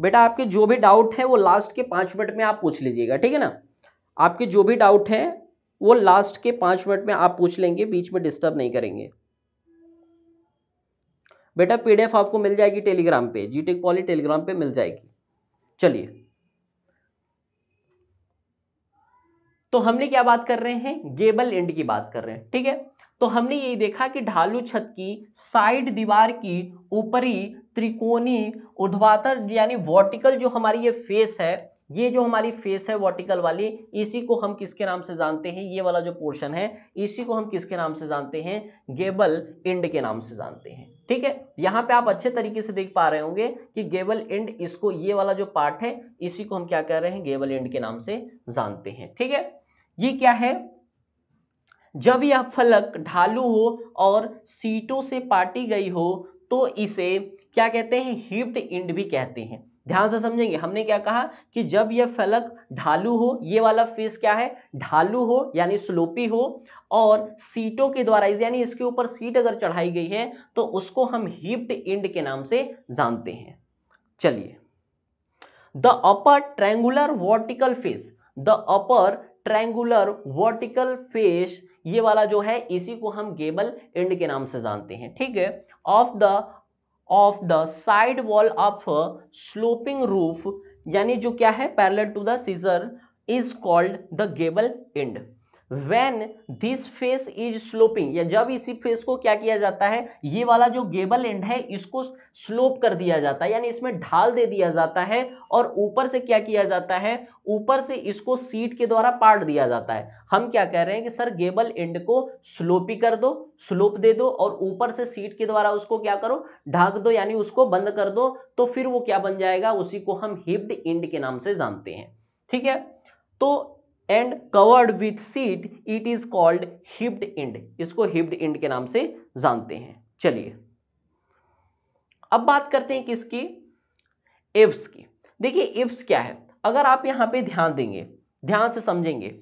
बेटा आपके जो भी डाउट है वो लास्ट के पांच मिनट में आप पूछ लीजिएगा ठीक है ना आपके जो भी डाउट है वो लास्ट के पांच मिनट में आप पूछ लेंगे बीच में डिस्टर्ब नहीं करेंगे बेटा पीडीएफ आपको मिल जाएगी टेलीग्राम पे जीटेक पॉली टेलीग्राम पे मिल जाएगी चलिए तो हमने क्या बात कर रहे हैं गेबल एंड की बात कर रहे हैं ठीक है तो हमने यही देखा कि ढालू छत की साइड दीवार की ऊपरी त्रिकोणी उधवातर यानी वर्टिकल जो हमारी ये फेस है ये जो हमारी फेस है वर्टिकल वाली इसी को हम किसके नाम से जानते हैं ये वाला जो पोर्शन है इसी को हम किसके नाम से जानते हैं गेबल इंड के नाम से जानते हैं ठीक है यहां पे आप अच्छे तरीके से देख पा रहे होंगे कि गेबल एंड इसको ये वाला जो पार्ट है इसी को हम क्या कह रहे हैं गेबल एंड के नाम से जानते हैं ठीक है ये क्या है जब यह फलक ढालू हो और सीटों से पाटी गई हो तो इसे क्या कहते हैं हिप्ड इंड भी कहते हैं ध्यान से समझेंगे हमने क्या कहा कि जब यह फलक ढालू हो ये वाला फेस क्या है ढालू हो यानी स्लोपी हो और सीटों के द्वारा यानी इसके ऊपर सीट अगर चढ़ाई गई है तो उसको हम हिप्ड इंड के नाम से जानते हैं चलिए the upper triangular vertical face the upper triangular vertical face ये वाला जो है इसी को हम गेबल इंड के नाम से जानते हैं ठीक है of the of the side wall of sloping roof यानी जो क्या है parallel to the scissor is called the gable end when this face is sloping या जब इसी फेस को क्या किया जाता है ये वाला जो गेबल एंड है इसको स्लोप कर दिया जाता है यानी इसमें ढाल दे दिया जाता है और ऊपर से क्या किया जाता है ऊपर से इसको सीट के द्वारा पार्ट दिया जाता है हम क्या कह रहे हैं कि सर गेबल एंड को स्लोपी कर दो स्लोप दे दो और ऊपर से सीट के द्वारा उसको क्या करो ढाक दो यानी उसको बंद कर दो तो फिर वो क्या बन जाएगा उसी को हम हिप्ड इंड के नाम से जानते हैं ठीक है तो end covered with sheet it is called hipped end इसको हिप्ड इंड के नाम से जानते हैं चलिए अब बात करते हैं किसकी इफ्स की देखिए इफ्स क्या है अगर आप यहां पे ध्यान देंगे ध्यान से समझेंगे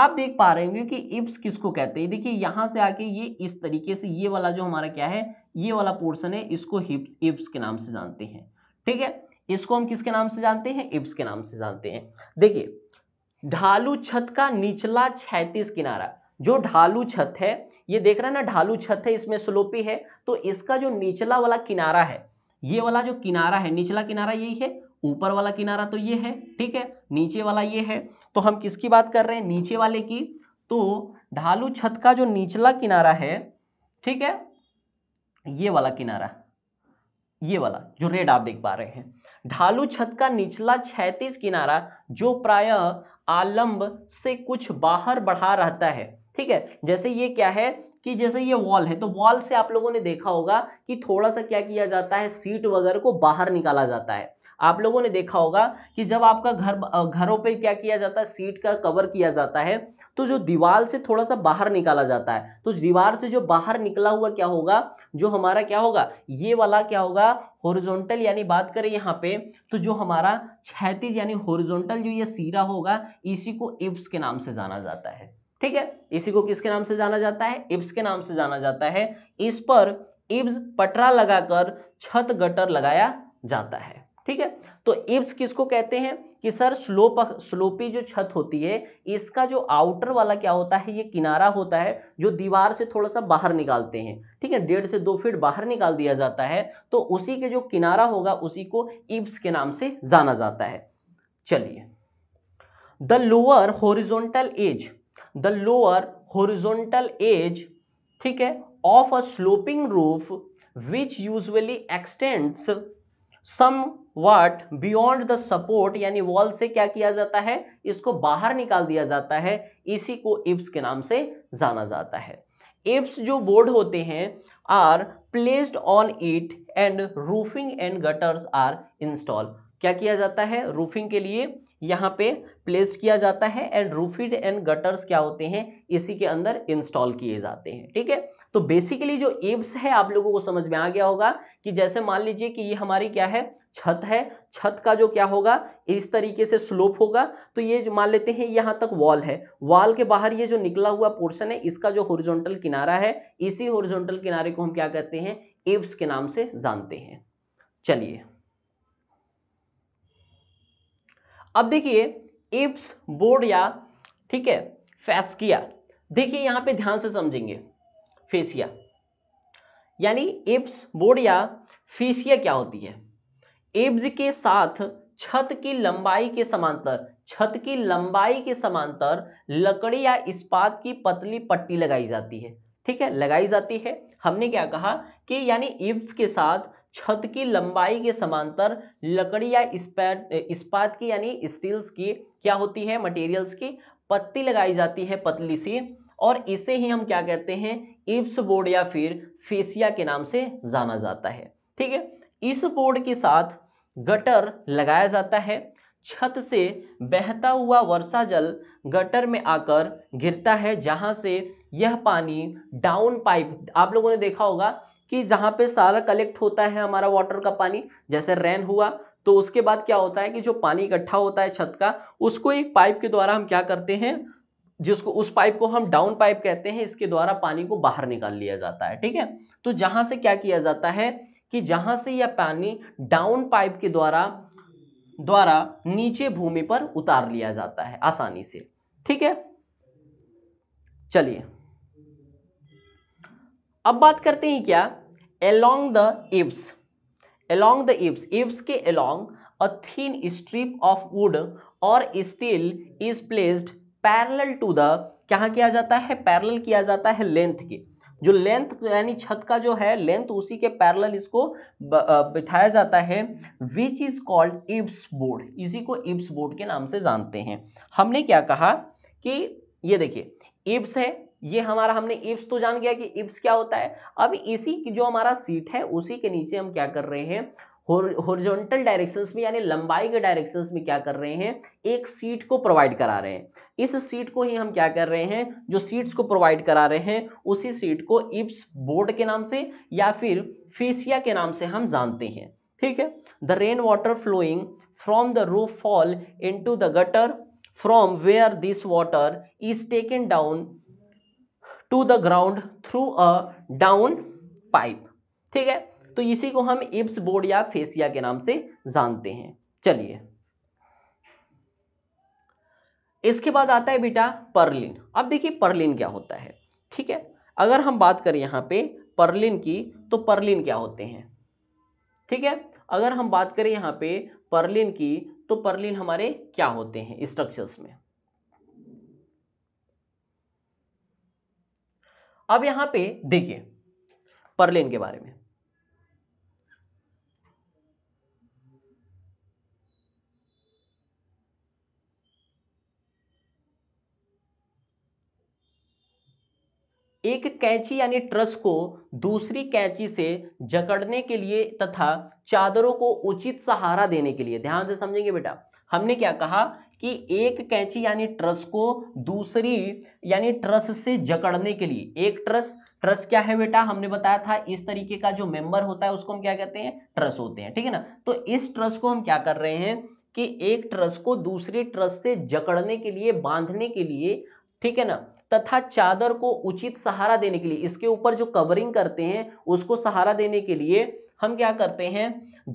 आप देख पा रहे होंगे कि इफ्स किसको कहते हैं देखिए यहां से आके ये इस तरीके से ये वाला जो हमारा क्या है ये वाला पोर्सन है इसको इफ्स के नाम से जानते हैं ठीक है इसको हम किसके नाम से जानते हैं इफ्स के नाम से जानते हैं देखिए ढालू छत का निचला छैतीस किनारा जो ढालू छत है ये देख रहे हैं ना ढालू छत है इसमें स्लोपी है तो इसका जो निचला वाला किनारा है ये वाला जो किनारा है निचला किनारा यही है ऊपर वाला किनारा तो ये है ठीक है नीचे वाला ये है तो हम किसकी बात कर रहे हैं नीचे वाले की तो ढालू छत का जो निचला किनारा है ठीक है ये वाला किनारा ये वाला जो रेड आप देख पा रहे हैं ढालू छत का निचला छैतीस किनारा जो प्राय आलम्ब से कुछ बाहर बढ़ा रहता है ठीक है जैसे ये क्या है कि जैसे ये वॉल है तो वॉल से आप लोगों ने देखा होगा कि थोड़ा सा क्या किया जाता है सीट वगैरह को बाहर निकाला जाता है आप लोगों ने देखा होगा कि जब आपका घर घरों पे क्या किया जाता है सीट का कवर किया जाता है तो जो दीवार से थोड़ा सा बाहर निकाला जाता है तो दीवार से जो बाहर निकला हुआ क्या होगा जो हमारा क्या होगा ये वाला क्या होगा हॉरिजॉन्टल यानी बात करें यहाँ पे तो जो हमारा क्षैतिज यानी हॉरिजॉन्टल जो ये सीरा होगा इसी को इब्स के नाम से जाना जाता है ठीक है इसी को किसके नाम से जाना जाता है इब्स के नाम से जाना जाता है इस पर इब्स पटरा लगाकर छत गटर लगाया जाता है ठीक है तो इब्स किसको कहते हैं कि सर स्लोप स्लोपी जो छत होती है इसका जो आउटर वाला क्या होता है ये किनारा होता है जो दीवार से थोड़ा सा बाहर निकालते हैं ठीक है डेढ़ से दो फीट बाहर निकाल दिया जाता है तो उसी के जो किनारा होगा उसी को इब्स के नाम से जाना जाता है चलिए the lower horizontal edge the lower horizontal edge ठीक है of a sloping roof which usually extends somewhat beyond the support यानी वॉल से क्या किया जाता है इसको बाहर निकाल दिया जाता है इसी को इप्स के नाम से जाना जाता है इप्स जो बोर्ड होते हैं are placed on it and roofing and gutters are install क्या किया जाता है रूफिंग के लिए यहाँ पे प्लेस किया जाता है एंड रूफिड एंड गटर्स क्या होते हैं इसी के अंदर इंस्टॉल किए जाते हैं ठीक है तो बेसिकली जो एब्स है आप लोगों को समझ में आ गया होगा कि जैसे मान लीजिए कि ये हमारी क्या है छत है छत का जो क्या होगा इस तरीके से स्लोप होगा तो ये जो मान लेते हैं यहाँ तक वॉल है वॉल के बाहर ये जो निकला हुआ पोर्शन है इसका जो हॉरिजॉन्टल किनारा है इसी हॉरिजॉन्टल किनारे को हम क्या कहते हैं एब्स के नाम से जानते हैं चलिए अब देखिए इप्स बोर्ड या ठीक है फैसकिया देखिए यहाँ पे ध्यान से समझेंगे फेसिया यानी एब्स बोर्ड या फेसिया क्या होती है एब्स के साथ छत की लंबाई के समांतर छत की लंबाई के समांतर लकड़ी या इस्पात की पतली पट्टी लगाई जाती है ठीक है लगाई जाती है हमने क्या कहा कि यानी इब्स के साथ छत की लंबाई के समांतर लकड़ी या इस्पात की यानी स्टील्स की क्या होती है मटेरियल्स की पत्ती लगाई जाती है पतली सी और इसे ही हम क्या कहते हैं इप्स बोर्ड या फिर फेसिया के नाम से जाना जाता है ठीक है इस बोर्ड के साथ गटर लगाया जाता है छत से बहता हुआ वर्षा जल गटर में आकर गिरता है जहां से यह पानी डाउन पाइप आप लोगों ने देखा होगा कि जहाँ पे सारा कलेक्ट होता है हमारा वाटर का पानी जैसे रेन हुआ तो उसके बाद क्या होता है कि जो पानी इकट्ठा होता है छत का उसको एक पाइप के द्वारा हम क्या करते हैं जिसको उस पाइप को हम डाउन पाइप कहते हैं इसके द्वारा पानी को बाहर निकाल लिया जाता है ठीक है तो जहाँ से क्या किया जाता है कि जहाँ से यह पानी डाउन पाइप के द्वारा द्वारा नीचे भूमि पर उतार लिया जाता है आसानी से ठीक है चलिए अब बात करते हैं क्या along the eaves along the eaves eaves के along a thin strip of wood or steel is placed parallel to the क्या किया जाता है पैरेलल किया जाता है लेंथ के जो लेंथ यानी छत का जो है लेंथ उसी के पैरेलल इसको बिठाया जाता है which is called eaves board इसी को इब्स बोर्ड के नाम से जानते हैं हमने क्या कहा कि ये देखिए इब्स है ये हमारा हमने इप्स तो जान गया कि इप्स क्या होता है अब इसी जो हमारा सीट है उसी के नीचे हम क्या कर रहे हैं हॉरिजॉन्टल डायरेक्शंस में यानी लंबाई के डायरेक्शंस में क्या कर रहे हैं एक सीट को प्रोवाइड करा रहे हैं इस सीट को ही हम क्या कर रहे हैं जो सीट्स को प्रोवाइड करा रहे हैं उसी सीट को इप्स बोर्ड के नाम से या फिर फेसिया के नाम से हम जानते हैं ठीक है the rain water flowing from the roof fall in the gutter from where this water is taken down to the ground through a down pipe ठीक है तो इसी को हम इप्स बोर्ड या फेसिया के नाम से जानते हैं चलिए इसके बाद आता है बेटा पर्लिन अब देखिए पर्लिन क्या होता है ठीक है अगर हम बात करें यहां पे पर्लिन की तो पर्लिन क्या होते हैं ठीक है अगर हम बात करें यहाँ पे पर्लिन की तो पर्लिन हमारे क्या होते हैं स्ट्रक्चर्स में अब यहां पे देखिए परलेन के बारे में एक कैंची यानी ट्रस को दूसरी कैंची से जकड़ने के लिए तथा चादरों को उचित सहारा देने के लिए ध्यान से समझेंगे बेटा हमने क्या कहा कि एक कैंची यानी ट्रस को दूसरी यानी ट्रस से जकड़ने के लिए एक ट्रस ट्रस क्या है बेटा हमने बताया था इस तरीके का जो मेंबर होता है उसको हम क्या कहते हैं ट्रस होते हैं ठीक है ना तो इस ट्रस को हम क्या कर रहे हैं कि एक ट्रस को दूसरे ट्रस से जकड़ने के लिए बांधने के लिए ठीक है ना तथा चादर को उचित सहारा देने के लिए इसके ऊपर जो कवरिंग करते हैं उसको सहारा देने के लिए हम क्या करते हैं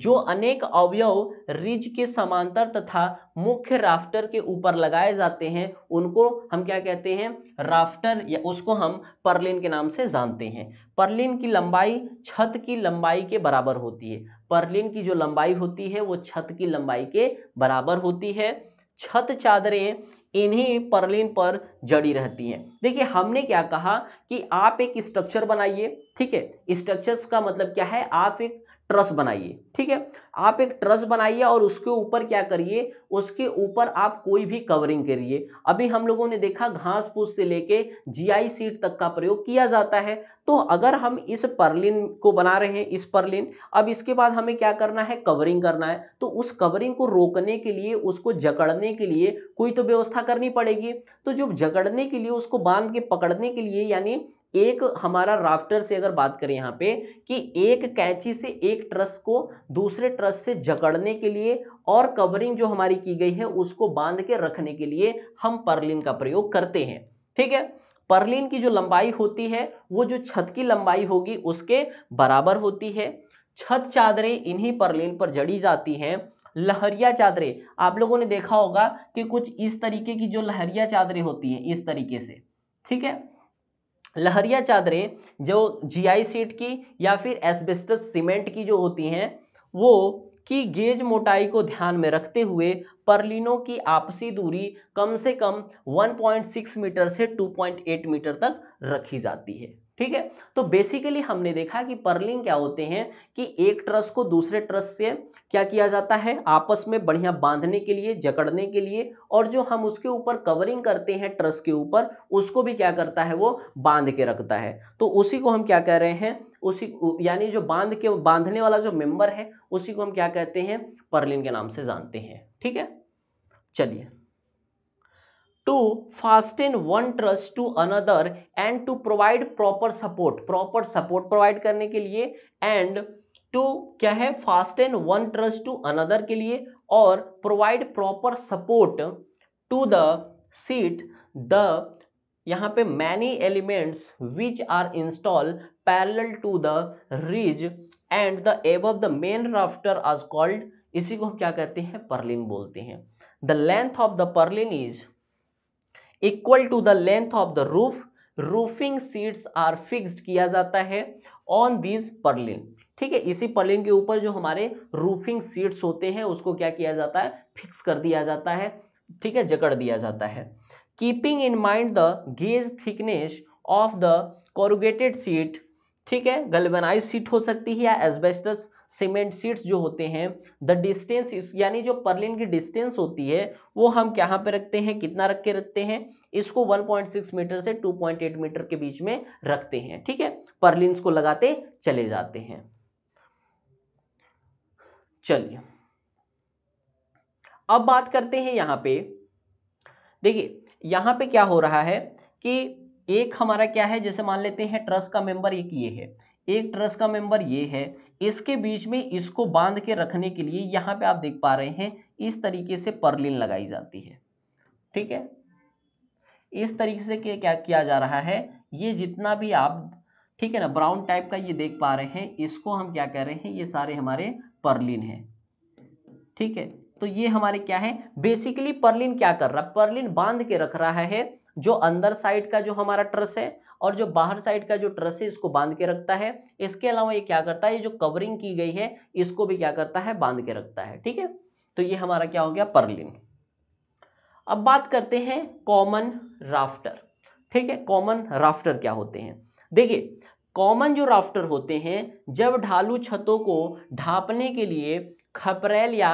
जो अनेक अवयव रिज के समांतर तथा मुख्य राफ्टर के ऊपर लगाए जाते हैं उनको हम क्या कहते हैं राफ्टर या उसको हम परलिन के नाम से जानते हैं परलिन की लंबाई छत की लंबाई के बराबर होती है परलिन की जो लंबाई होती है वो छत की लंबाई के बराबर होती है छत चादरें इन्हीं परलिन पर जड़ी रहती हैं देखिए हमने क्या कहा कि आप एक स्ट्रक्चर बनाइए ठीक है स्ट्रक्चर्स का मतलब क्या है आप एक ट्रस बनाइए ठीक है आप एक ट्रस बनाइए और उसके ऊपर क्या करिए उसके ऊपर आप कोई भी कवरिंग करिए अभी हम लोगों ने देखा घास फूस से लेके जीआई सीट तक का प्रयोग किया जाता है तो अगर हम इस परलिन को बना रहे हैं इस परलिन अब इसके बाद हमें क्या करना है कवरिंग करना है तो उस कवरिंग को रोकने के लिए उसको जकड़ने के लिए कोई तो व्यवस्था करनी पड़ेगी तो जो जकड़ने के लिए उसको बांध के पकड़ने के लिए यानी एक हमारा राफ्टर से अगर बात करें यहाँ पे कि एक कैंची से एक ट्रस को दूसरे ट्रस से जकड़ने के लिए और कवरिंग जो हमारी की गई है उसको बांध के रखने के लिए हम परलिन का प्रयोग करते हैं ठीक है परलिन की जो लंबाई होती है वो जो छत की लंबाई होगी उसके बराबर होती है छत चादरें इन्हीं परलिन पर जड़ी जाती हैं लहरिया चादरें आप लोगों ने देखा होगा कि कुछ इस तरीके की जो लहरिया चादरें होती हैं इस तरीके से ठीक है लहरिया चादरें जो जीआई सीट की या फिर एस्बेस्टस सीमेंट की जो होती हैं वो की गेज मोटाई को ध्यान में रखते हुए परलिनों की आपसी दूरी कम से कम 1.6 मीटर से 2.8 मीटर तक रखी जाती है ठीक है तो बेसिकली हमने देखा कि पर्लिंग क्या होते हैं कि एक ट्रस को दूसरे ट्रस से क्या किया जाता है आपस में बढ़िया बांधने के लिए जकड़ने के लिए और जो हम उसके ऊपर कवरिंग करते हैं ट्रस के ऊपर उसको भी क्या करता है वो बांध के रखता है तो उसी को हम क्या कह रहे हैं उसी यानी जो बांध के बांधने वाला जो मेम्बर है उसी को हम क्या कहते हैं पर्लिन के नाम से जानते हैं ठीक है चलिए to fast fasten one truss to another and to provide proper support proper support provide करने के लिए एंड टू क्या है fasten one truss to another के लिए और provide proper support to the sheet the यहाँ पे many elements which are install parallel to the ridge and the eave of the main rafter are called इसी को हम क्या कहते हैं पर्लिन बोलते हैं the length of the purlin is equal to the length of the roof roofing sheets are fixed किया जाता है ऑन दिस पर्लिन ठीक है इसी पर्लिन के ऊपर जो हमारे रूफिंग सीट्स होते हैं उसको क्या किया जाता है फिक्स कर दिया जाता है ठीक है जकड़ दिया जाता है keeping in mind the gauge thickness of the corrugated sheet ठीक है गल्वेनाइज सीट हो सकती है या एस्बेस्टस सीमेंट सीट्स जो होते हैं द डिस्टेंस यानी जो परलिन की डिस्टेंस होती है वो हम कहाँ पे रखते हैं कितना रख के रखते हैं इसको 1.6 मीटर से 2.8 मीटर के बीच में रखते हैं ठीक है परलिन को लगाते चले जाते हैं चलिए अब बात करते हैं यहाँ पे देखिए यहाँ पे क्या हो रहा है कि एक हमारा क्या है जैसे मान लेते हैं ट्रस्ट का मेंबर एक ये है एक ट्रस्ट का मेंबर ये है इसके बीच में इसको बांध के रखने के लिए यहाँ पे आप देख पा रहे हैं इस तरीके से परलिन लगाई जाती है ठीक है इस तरीके से क्या किया जा रहा है ये जितना भी आप ठीक है ना ब्राउन टाइप का ये देख पा रहे हैं इसको हम क्या कह रहे हैं ये सारे हमारे परलिन हैं ठीक है तो ये हमारे क्या है बेसिकली पर्लिन क्या कर रहा है पर्लिन बांध के रख रहा है जो अंदर साइड का जो हमारा ट्रस है और जो बाहर साइड का जो ट्रस है इसको बांध के रखता है इसके अलावा ये क्या करता है ये जो कवरिंग की गई है इसको भी क्या करता है बांध के रखता है ठीक है तो ये हमारा क्या हो गया पर्लिन अब बात करते हैं कॉमन राफ्टर ठीक है कॉमन राफ्टर क्या होते हैं देखिए कॉमन जो राफ्टर होते हैं जब ढालू छतों को ढापने के लिए खपरेल या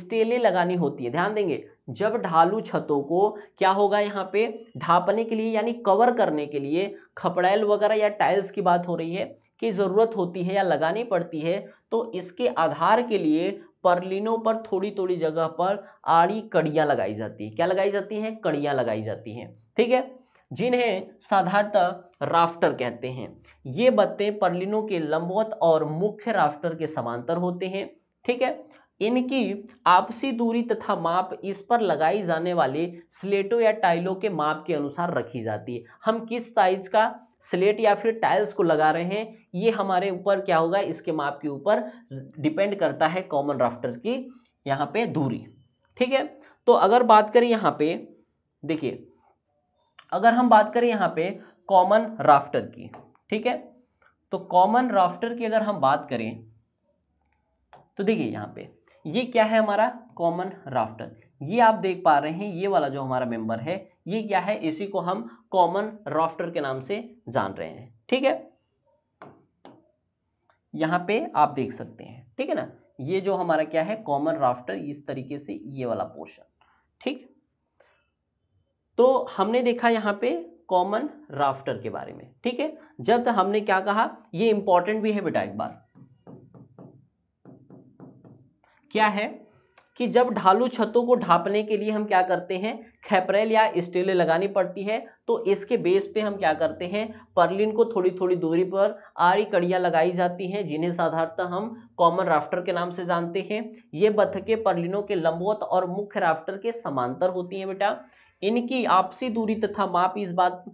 स्टेले लगानी होती है ध्यान देंगे जब ढालू छतों को क्या होगा यहाँ पे ढापने के लिए यानी कवर करने के लिए खपड़ैल वगैरह या टाइल्स की बात हो रही है कि ज़रूरत होती है या लगानी पड़ती है तो इसके आधार के लिए परलिनों पर थोड़ी थोड़ी जगह पर आड़ी कड़ियाँ लगाई जाती है क्या लगाई जाती हैं कड़ियाँ लगाई जाती हैं ठीक है जिन्हें साधारणतः राफ्टर कहते हैं ये बत्ते परलिनों के लंबवत और मुख्य राफ्टर के समांतर होते हैं ठीक है इनकी आपसी दूरी तथा माप इस पर लगाई जाने वाली स्लेटों या टाइलों के माप के अनुसार रखी जाती है हम किस साइज का स्लेट या फिर टाइल्स को लगा रहे हैं ये हमारे ऊपर क्या होगा इसके माप के ऊपर डिपेंड करता है कॉमन राफ्टर की यहाँ पे दूरी ठीक है तो अगर बात करें यहाँ पे देखिए अगर हम बात करें यहाँ पे कॉमन राफ्टर की ठीक है तो कॉमन राफ्टर की अगर हम बात करें तो देखिए यहाँ पे ये क्या है हमारा कॉमन राफ्टर ये आप देख पा रहे हैं ये वाला जो हमारा मेंबर है ये क्या है इसी को हम कॉमन राफ्टर के नाम से जान रहे हैं ठीक है यहाँ पे आप देख सकते हैं ठीक है ना ये जो हमारा क्या है कॉमन राफ्टर इस तरीके से ये वाला पोर्शन ठीक तो हमने देखा यहाँ पे कॉमन राफ्टर के बारे में ठीक है जब तो हमने क्या कहा ये इंपॉर्टेंट भी है बेटा एक बार क्या है कि जब ढालू छतों को ढापने के लिए हम क्या करते हैं खैपरेल या स्टेले लगानी पड़ती है तो इसके बेस पे हम क्या करते हैं परलिन को थोड़ी थोड़ी दूरी पर आड़ी कड़ियाँ लगाई जाती हैं जिन्हें साधारणतः हम कॉमन राफ्टर के नाम से जानते हैं ये बथके पर्लिनों के लंबवत और मुख्य राफ्टर के समांतर होती हैं बेटा इनकी आपसी दूरी तथा माप इस बात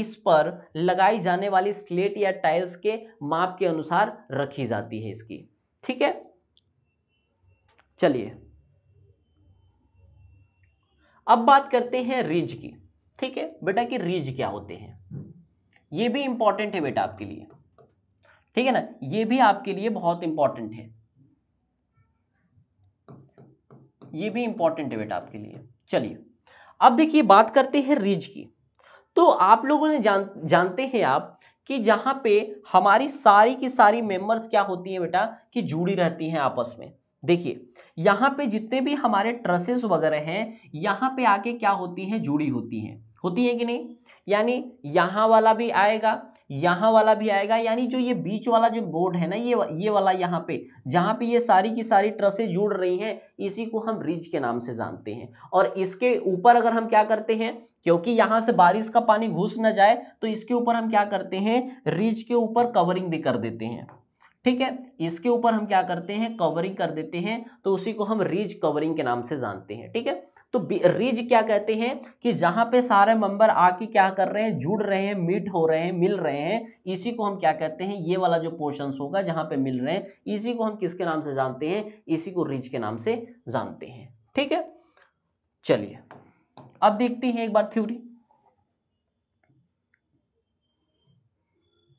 इस पर लगाई जाने वाली स्लेट या टाइल्स के माप के अनुसार रखी जाती है इसकी ठीक है चलिए अब बात करते हैं रिज की ठीक है बेटा कि रिज क्या होते हैं ये भी इंपॉर्टेंट है बेटा आपके लिए ठीक है ना ये भी आपके लिए बहुत इंपॉर्टेंट है ये भी इंपॉर्टेंट है बेटा आपके लिए चलिए अब देखिए बात करते हैं रिज की तो आप लोगों ने जान जानते हैं आप कि जहां पे हमारी सारी की सारी मेंबर्स क्या होती हैं बेटा कि जुड़ी रहती हैं आपस में देखिए यहाँ पे जितने भी हमारे ट्रसेस वगैरह हैं यहाँ पे आके क्या होती हैं जुड़ी होती हैं होती है कि नहीं यानी यहाँ वाला भी आएगा यहाँ वाला भी आएगा यानी जो ये बीच वाला जो बोर्ड है ना ये ये वाला यहाँ पे जहाँ पे ये सारी की सारी ट्रसे जुड़ रही हैं इसी को हम रिज के नाम से जानते हैं और इसके ऊपर अगर हम क्या करते हैं क्योंकि यहाँ से बारिश का पानी घुस ना जाए तो इसके ऊपर हम क्या करते हैं रिज के ऊपर कवरिंग भी कर देते हैं ठीक है इसके ऊपर हम क्या करते हैं कवरिंग कर देते हैं तो उसी को हम रीज कवरिंग के नाम से जानते हैं ठीक है तो रीज क्या कहते हैं कि जहां पे सारे मेंबर आके क्या कर रहे हैं जुड़ रहे हैं मीट हो रहे हैं मिल रहे हैं इसी को हम क्या कहते हैं ये वाला जो पोर्शन होगा जहां पे मिल रहे हैं इसी को हम किसके नाम से जानते हैं इसी को रीज के नाम से जानते हैं ठीक है चलिए अब देखते हैं एक बार थ्यूरी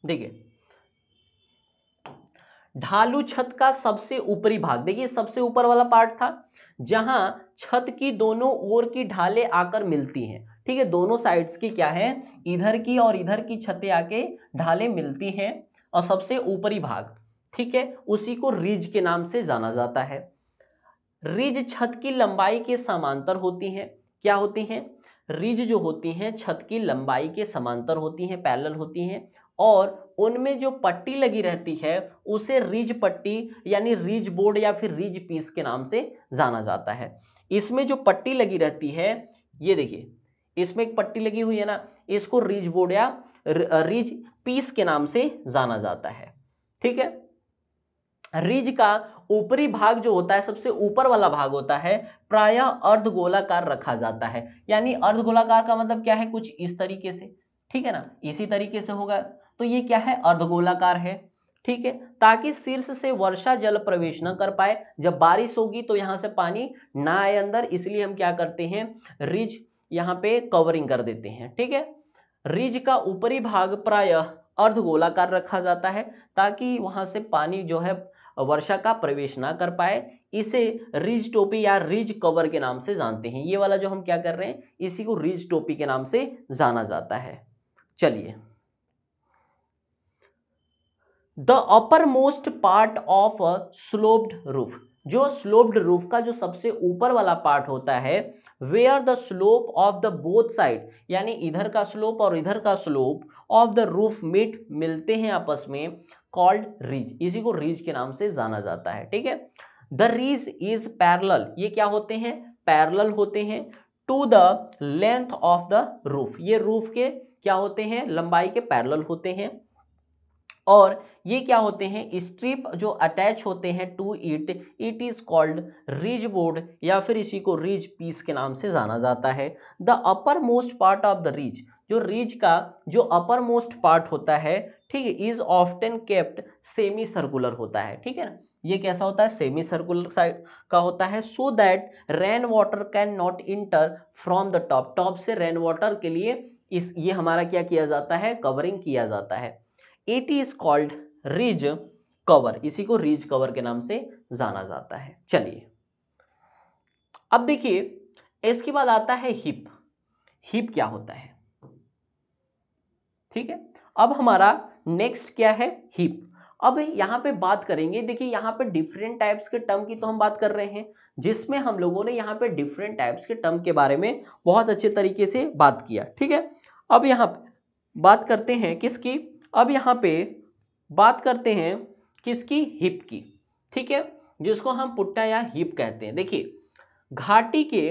देखिए ढालू छत का सबसे ऊपरी भाग देखिए सबसे ऊपर वाला पार्ट था जहां छत की दोनों ओर की ढाले आकर मिलती हैं ठीक है दोनों साइड्स की क्या है इधर की और इधर की छतें आके ढाले मिलती हैं और सबसे ऊपरी भाग ठीक है उसी को रिज के नाम से जाना जाता है रिज छत की लंबाई के समांतर होती हैं क्या होती हैं रिज जो होती हैं छत की लंबाई के समांतर होती हैं पैरल होती हैं और उनमें जो पट्टी लगी रहती है उसे रिज पट्टी यानी रिज बोर्ड या फिर रिज पीस के नाम से जाना जाता है इसमें जो पट्टी लगी रहती है ये देखिए इसमें एक पट्टी लगी हुई है ना इसको रिज बोर्ड या रिज पीस के नाम से जाना जाता है ठीक है रिज का ऊपरी भाग जो होता है सबसे ऊपर वाला भाग होता है प्रायः अर्धगोलाकार रखा जाता है यानी अर्धगोलाकार का मतलब क्या है कुछ इस तरीके से ठीक है ना इसी तरीके से होगा तो ये क्या है अर्धगोलाकार है ठीक है ताकि शीर्ष से वर्षा जल प्रवेश न कर पाए जब बारिश होगी तो यहां से पानी ना आए अंदर इसलिए हम क्या करते हैं रिज यहाँ पे कवरिंग कर देते हैं ठीक है रिज का ऊपरी भाग प्रायः अर्धगोलाकार रखा जाता है ताकि वहां से पानी जो है वर्षा का प्रवेश ना कर पाए इसे रिज टोपी या रिज कवर के नाम से जानते हैं ये वाला जो हम क्या कर रहे हैं इसी को रिज टोपी के नाम से जाना जाता है चलिए the upper most part of sloped roof जो स्लोब्ड रूफ का जो सबसे ऊपर वाला पार्ट होता है वे are the slope of the both side यानी इधर का स्लोप और इधर का स्लोप ऑफ द रूफ मिट मिलते हैं आपस में कॉल्ड रीज इसी को रीज के नाम से जाना जाता है ठीक है द रीज इज पैरल ये क्या होते हैं पैरल होते हैं to the length of the roof ये रूफ के क्या होते हैं लंबाई के पैरल होते हैं और ये क्या होते हैं स्ट्रिप जो अटैच होते हैं to it it is called ridge board या फिर इसी को रिज पीस के नाम से जाना जाता है the upper most part of the ridge जो रिज का जो अपर मोस्ट पार्ट होता है ठीक है is often kept semicircular होता है ठीक है ना ये कैसा होता है सेमी सर्कुलर साइड का होता है so that rain water cannot enter from the top top से रेन वाटर के लिए इस ये हमारा क्या किया जाता है कवरिंग किया जाता है it is called ridge cover इसी को रिज कवर के नाम से जाना जाता है चलिए अब देखिए इसके बाद आता है हिप हिप क्या होता है ठीक है अब हमारा नेक्स्ट क्या है हिप अब यहां पे बात करेंगे देखिए यहाँ पे डिफरेंट टाइप्स के टर्म की तो हम बात कर रहे हैं जिसमें हम लोगों ने यहां पे डिफरेंट टाइप्स के टर्म के बारे में बहुत अच्छे तरीके से बात किया ठीक है अब यहां बात करते हैं किसकी अब यहां पे बात करते हैं किसकी हिप की ठीक है जिसको हम पुट्टा या हिप कहते हैं देखिए घाटी के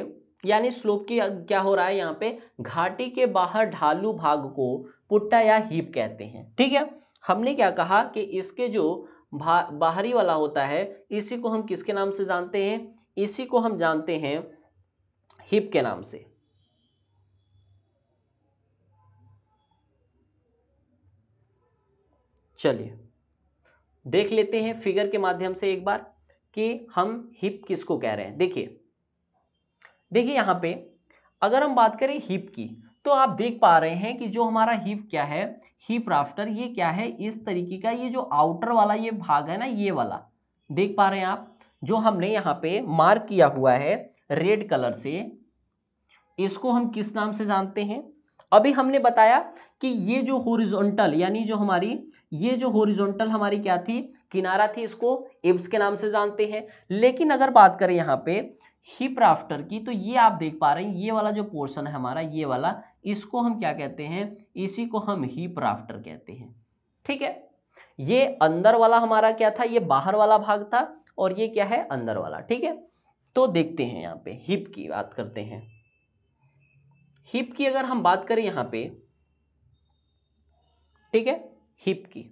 यानी स्लोप की क्या हो रहा है यहाँ पे घाटी के बाहर ढालू भाग को पुट्टा या हिप कहते हैं ठीक है हमने क्या कहा कि इसके जो बाहरी वाला होता है इसी को हम किसके नाम से जानते हैं इसी को हम जानते हैं हिप के नाम से चलिए देख लेते हैं फिगर के माध्यम से एक बार कि हम हिप किसको कह रहे हैं देखिए देखिए यहाँ पे अगर हम बात करें हिप की तो आप देख पा रहे हैं कि जो हमारा हिप क्या है हिप राफ्टर ये क्या है इस तरीके का ये जो आउटर वाला ये भाग है ना ये वाला देख पा रहे हैं आप जो हमने यहाँ पे मार्क किया हुआ है रेड कलर से इसको हम किस नाम से जानते हैं अभी हमने बताया कि ये जो होरिजोनटल यानी जो हमारी ये जो होरिजोनटल हमारी क्या थी किनारा थी इसको एब्स के नाम से जानते हैं लेकिन अगर बात करें यहाँ पे हिप राफ्टर की तो ये आप देख पा रहे हैं ये वाला जो पोर्शन है हमारा ये वाला इसको हम क्या कहते हैं इसी को हम हिप राफ्टर कहते हैं ठीक है ये अंदर वाला हमारा क्या था ये बाहर वाला भाग था और ये क्या है अंदर वाला ठीक है तो देखते हैं यहाँ पे हिप की बात करते हैं हिप की अगर हम बात करें यहां पे ठीक है हिप की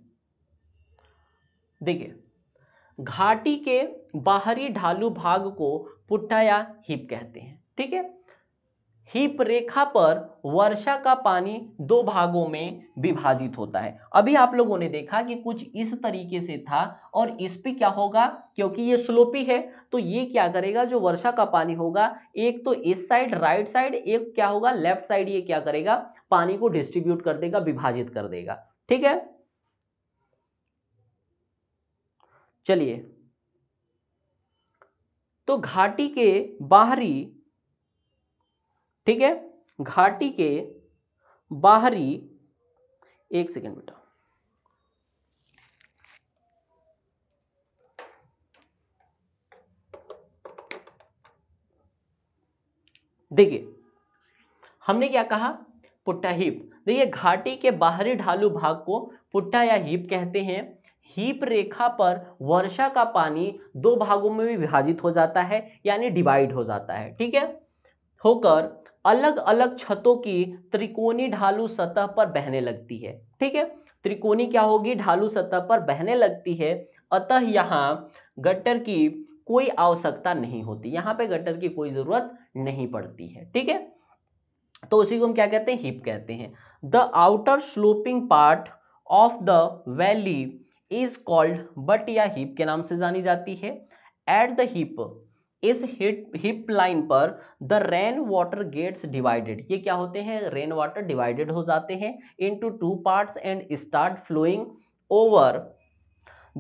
देखिए घाटी के बाहरी ढालू भाग को पुट्टा या हिप कहते हैं ठीक है हिप रेखा पर वर्षा का पानी दो भागों में विभाजित होता है अभी आप लोगों ने देखा कि कुछ इस तरीके से था और इस पे क्या होगा क्योंकि ये स्लोपी है तो ये क्या करेगा जो वर्षा का पानी होगा एक तो इस साइड राइट साइड एक क्या होगा लेफ्ट साइड ये क्या करेगा पानी को डिस्ट्रीब्यूट कर देगा विभाजित कर देगा ठीक है चलिए तो घाटी के बाहरी ठीक है घाटी के बाहरी एक सेकेंड बेटा देखिए हमने क्या कहा पुट्टा हीप देखिए घाटी के बाहरी ढालू भाग को पुट्टा या हीप कहते हैं हीप रेखा पर वर्षा का पानी दो भागों में विभाजित हो जाता है यानी डिवाइड हो जाता है ठीक है होकर अलग अलग छतों की त्रिकोणी ढालू सतह पर बहने लगती है ठीक है त्रिकोणी क्या होगी ढालू सतह पर बहने लगती है अतः यहाँ गट्टर की कोई आवश्यकता नहीं होती यहाँ पे गटर की कोई ज़रूरत नहीं पड़ती है ठीक है तो उसी को हम क्या कहते हैं हिप कहते हैं the outer sloping part of the valley is called but या हिप के नाम से जानी जाती है एट द हिप इस हिट हिप लाइन पर the rain water gets divided ये क्या होते हैं रेन वाटर डिवाइडेड हो जाते हैं into two parts and start flowing over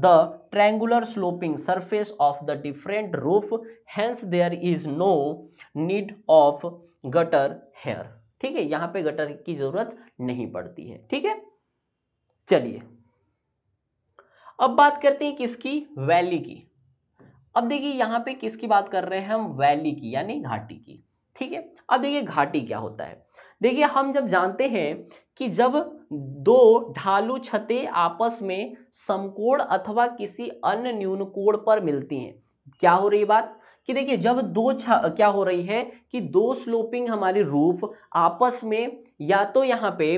the triangular sloping surface of the different roof hence there is no need of gutter here ठीक है यहां पे गटर की जरूरत नहीं पड़ती है ठीक है चलिए अब बात करते हैं किसकी वैली की अब देखिए यहाँ पे किसकी बात कर रहे हैं हम वैली की यानी घाटी की ठीक है अब देखिए घाटी क्या होता है देखिए हम जब जानते हैं कि जब दो ढालू छते आपस में समकोण अथवा किसी अन्य न्यून कोण पर मिलती हैं क्या हो रही बात कि देखिए जब दो क्या हो रही है कि दो स्लोपिंग हमारी रूफ आपस में या तो यहाँ पे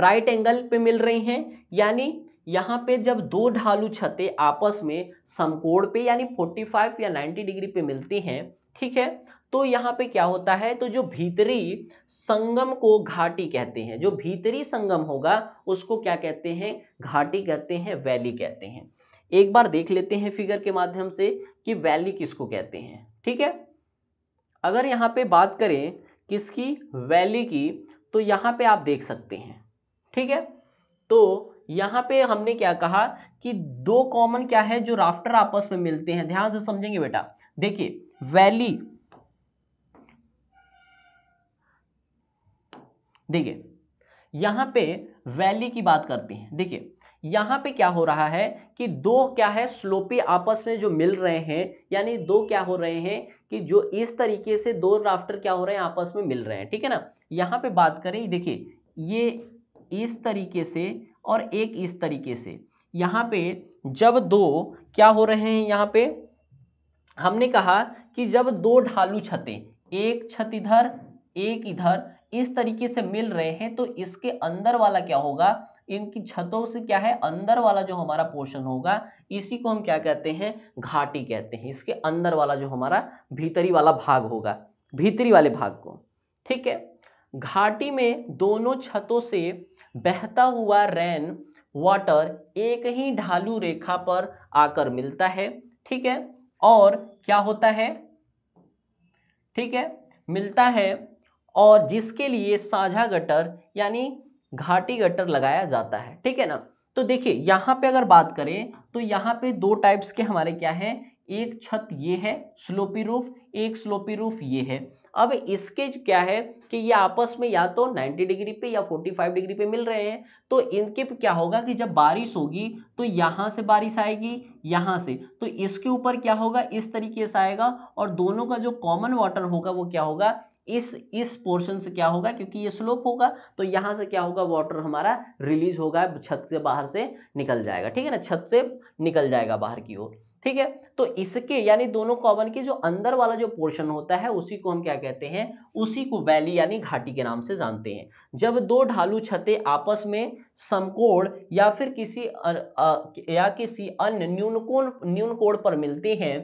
राइट एंगल पे मिल रही हैं यानी यहाँ पे जब दो ढालू छतें आपस में समकोण पे यानी 45 या 90 डिग्री पे मिलती हैं ठीक है तो यहाँ पे क्या होता है तो जो भीतरी संगम को घाटी कहते हैं जो भीतरी संगम होगा उसको क्या कहते हैं घाटी कहते हैं वैली कहते हैं एक बार देख लेते हैं फिगर के माध्यम से कि वैली किसको कहते हैं ठीक है अगर यहाँ पे बात करें किसकी वैली की तो यहाँ पे आप देख सकते हैं ठीक है तो यहाँ पे हमने क्या कहा कि दो कॉमन क्या है जो राफ्टर आपस में मिलते हैं ध्यान से समझेंगे बेटा देखिए वैली देखिए यहां पे वैली की बात करते हैं देखिए यहां पे क्या हो रहा है कि दो क्या है स्लोपी आपस में जो मिल रहे हैं यानी दो क्या हो रहे हैं कि जो इस तरीके से दो राफ्टर क्या हो रहे हैं आपस में मिल रहे हैं ठीक है ना यहां पे बात करें देखिए ये इस तरीके से और एक इस तरीके से यहाँ पे जब दो क्या हो रहे हैं यहाँ पे हमने कहा कि जब दो ढालू छतें एक छत इधर एक इधर इस तरीके से मिल रहे हैं तो इसके अंदर वाला क्या होगा इनकी छतों से क्या है अंदर वाला जो हमारा पोर्शन होगा इसी को हम क्या कहते हैं घाटी कहते हैं इसके अंदर वाला जो हमारा भीतरी वाला भाग होगा भीतरी वाले भाग को ठीक है घाटी में दोनों छतों से बहता हुआ रेन वाटर एक ही ढालू रेखा पर आकर मिलता है ठीक है और क्या होता है ठीक है मिलता है और जिसके लिए साझा गटर यानी घाटी गटर लगाया जाता है ठीक है ना तो देखिए यहाँ पे अगर बात करें तो यहाँ पे दो टाइप्स के हमारे क्या हैं एक छत ये है स्लोपी रूफ एक स्लोपी रूफ ये है अब इसके क्या है कि ये आपस में या तो 90 डिग्री पे या 45 डिग्री पे मिल रहे हैं तो इनके पे क्या होगा कि जब बारिश होगी तो यहाँ से बारिश आएगी यहाँ से तो इसके ऊपर क्या होगा इस तरीके से आएगा और दोनों का जो कॉमन वाटर होगा वो क्या होगा इस इस पोर्शन से क्या होगा क्योंकि ये स्लोप होगा तो यहाँ से क्या होगा वाटर हमारा रिलीज होगा छत से बाहर से निकल जाएगा ठीक है ना छत से निकल जाएगा बाहर की ओर ठीक है तो इसके यानी दोनों कॉमन के जो अंदर वाला जो पोर्शन होता है उसी को हम क्या कहते हैं उसी को वैली यानी घाटी के नाम से जानते हैं जब दो ढालू छते आपस में समकोण या फिर किसी अर, आ, या किसी अन्य न्यूनकोण न्यूनकोण पर मिलते हैं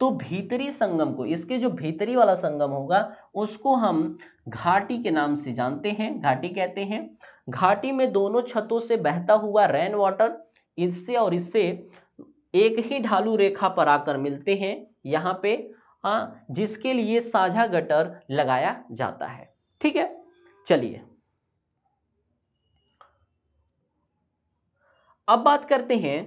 तो भीतरी संगम को इसके जो भीतरी वाला संगम होगा उसको हम घाटी के नाम से जानते हैं घाटी कहते हैं घाटी में दोनों छतों से बहता हुआ रेन वाटर इससे और इससे एक ही ढालू रेखा पर आकर मिलते हैं यहाँ पे हाँ जिसके लिए साझा गटर लगाया जाता है ठीक है चलिए अब बात करते हैं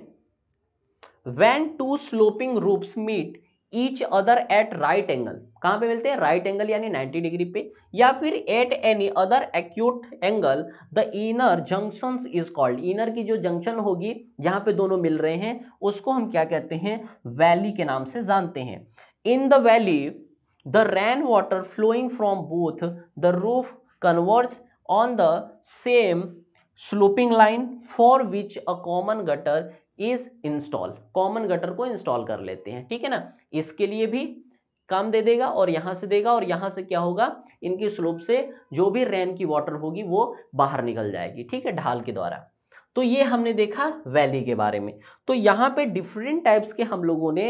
when two sloping roofs meet each other at right angle कहाँ पे मिलते हैं राइट एंगल यानी 90 डिग्री पे या फिर at any other acute angle the inner junction is called inner की जो जंक्शन होगी जहाँ पे दोनों मिल रहे हैं उसको हम क्या कहते हैं वैली के नाम से जानते हैं in the valley the rain water flowing from both the roof converge on the same sloping line for which a common gutter is install common gutter को इंस्टॉल कर लेते हैं ठीक है ना इसके लिए भी काम दे देगा और यहाँ से देगा और यहाँ से क्या होगा इनकी स्लोप से जो भी रेन की वाटर होगी वो बाहर निकल जाएगी ठीक है ढाल के द्वारा तो ये हमने देखा वैली के बारे में तो यहाँ पे डिफरेंट टाइप्स के हम लोगों ने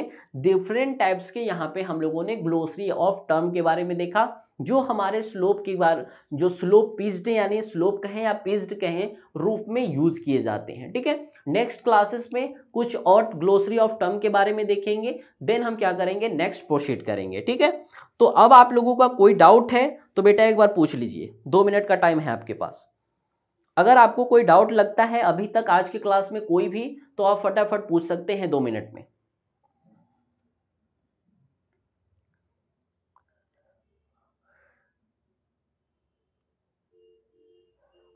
डिफरेंट टाइप्स के यहाँ पे हम लोगों ने ग्लोसरी ऑफ टर्म के बारे में देखा जो हमारे स्लोप के बार जो स्लोप पीज्ड यानी स्लोप कहें या पीज्ड कहें रूप में यूज किए जाते हैं ठीक है नेक्स्ट क्लासेस में कुछ और ग्लोसरी ऑफ टर्म के बारे में देखेंगे देन हम क्या करेंगे नेक्स्ट प्रोसीड करेंगे ठीक है तो अब आप लोगों का कोई डाउट है तो बेटा एक बार पूछ लीजिए दो मिनट का टाइम है आपके पास अगर आपको कोई डाउट लगता है अभी तक आज के क्लास में कोई भी तो आप फटाफट पूछ सकते हैं दो मिनट में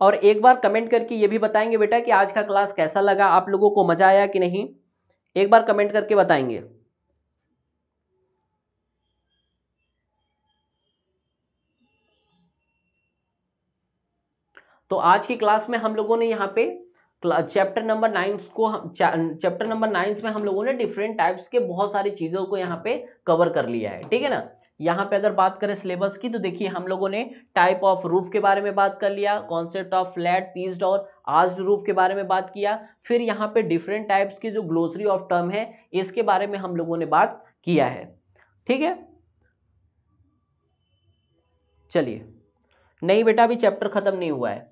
और एक बार कमेंट करके ये भी बताएंगे बेटा कि आज का क्लास कैसा लगा आप लोगों को मजा आया कि नहीं एक बार कमेंट करके बताएंगे तो आज की क्लास में हम लोगों ने यहाँ पे चैप्टर नंबर नाइन को चैप्टर नंबर नाइन में हम लोगों ने डिफरेंट टाइप्स के बहुत सारी चीज़ों को यहाँ पे कवर कर लिया है ठीक है ना यहाँ पे अगर बात करें सिलेबस की तो देखिए हम लोगों ने टाइप ऑफ रूफ के बारे में बात कर लिया कॉन्सेप्ट ऑफ फ्लैट पीस्ड और आज्ड रूफ के बारे में बात किया फिर यहाँ पे डिफरेंट टाइप्स की जो ग्लोसरी ऑफ टर्म है इसके बारे में हम लोगों ने बात किया है ठीक है चलिए नहीं बेटा अभी चैप्टर ख़त्म नहीं हुआ है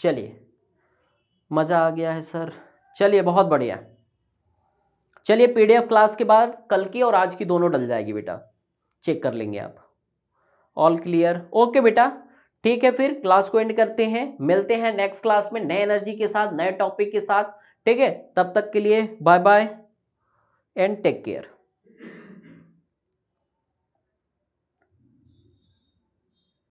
चलिए मज़ा आ गया है सर चलिए बहुत बढ़िया चलिए पीडीएफ क्लास के बाद कल की और आज की दोनों डल जाएगी बेटा चेक कर लेंगे आप ऑल क्लियर ओके बेटा ठीक है फिर क्लास को एंड करते हैं मिलते हैं नेक्स्ट क्लास में नए एनर्जी के साथ नए टॉपिक के साथ ठीक है तब तक के लिए bye bye and take care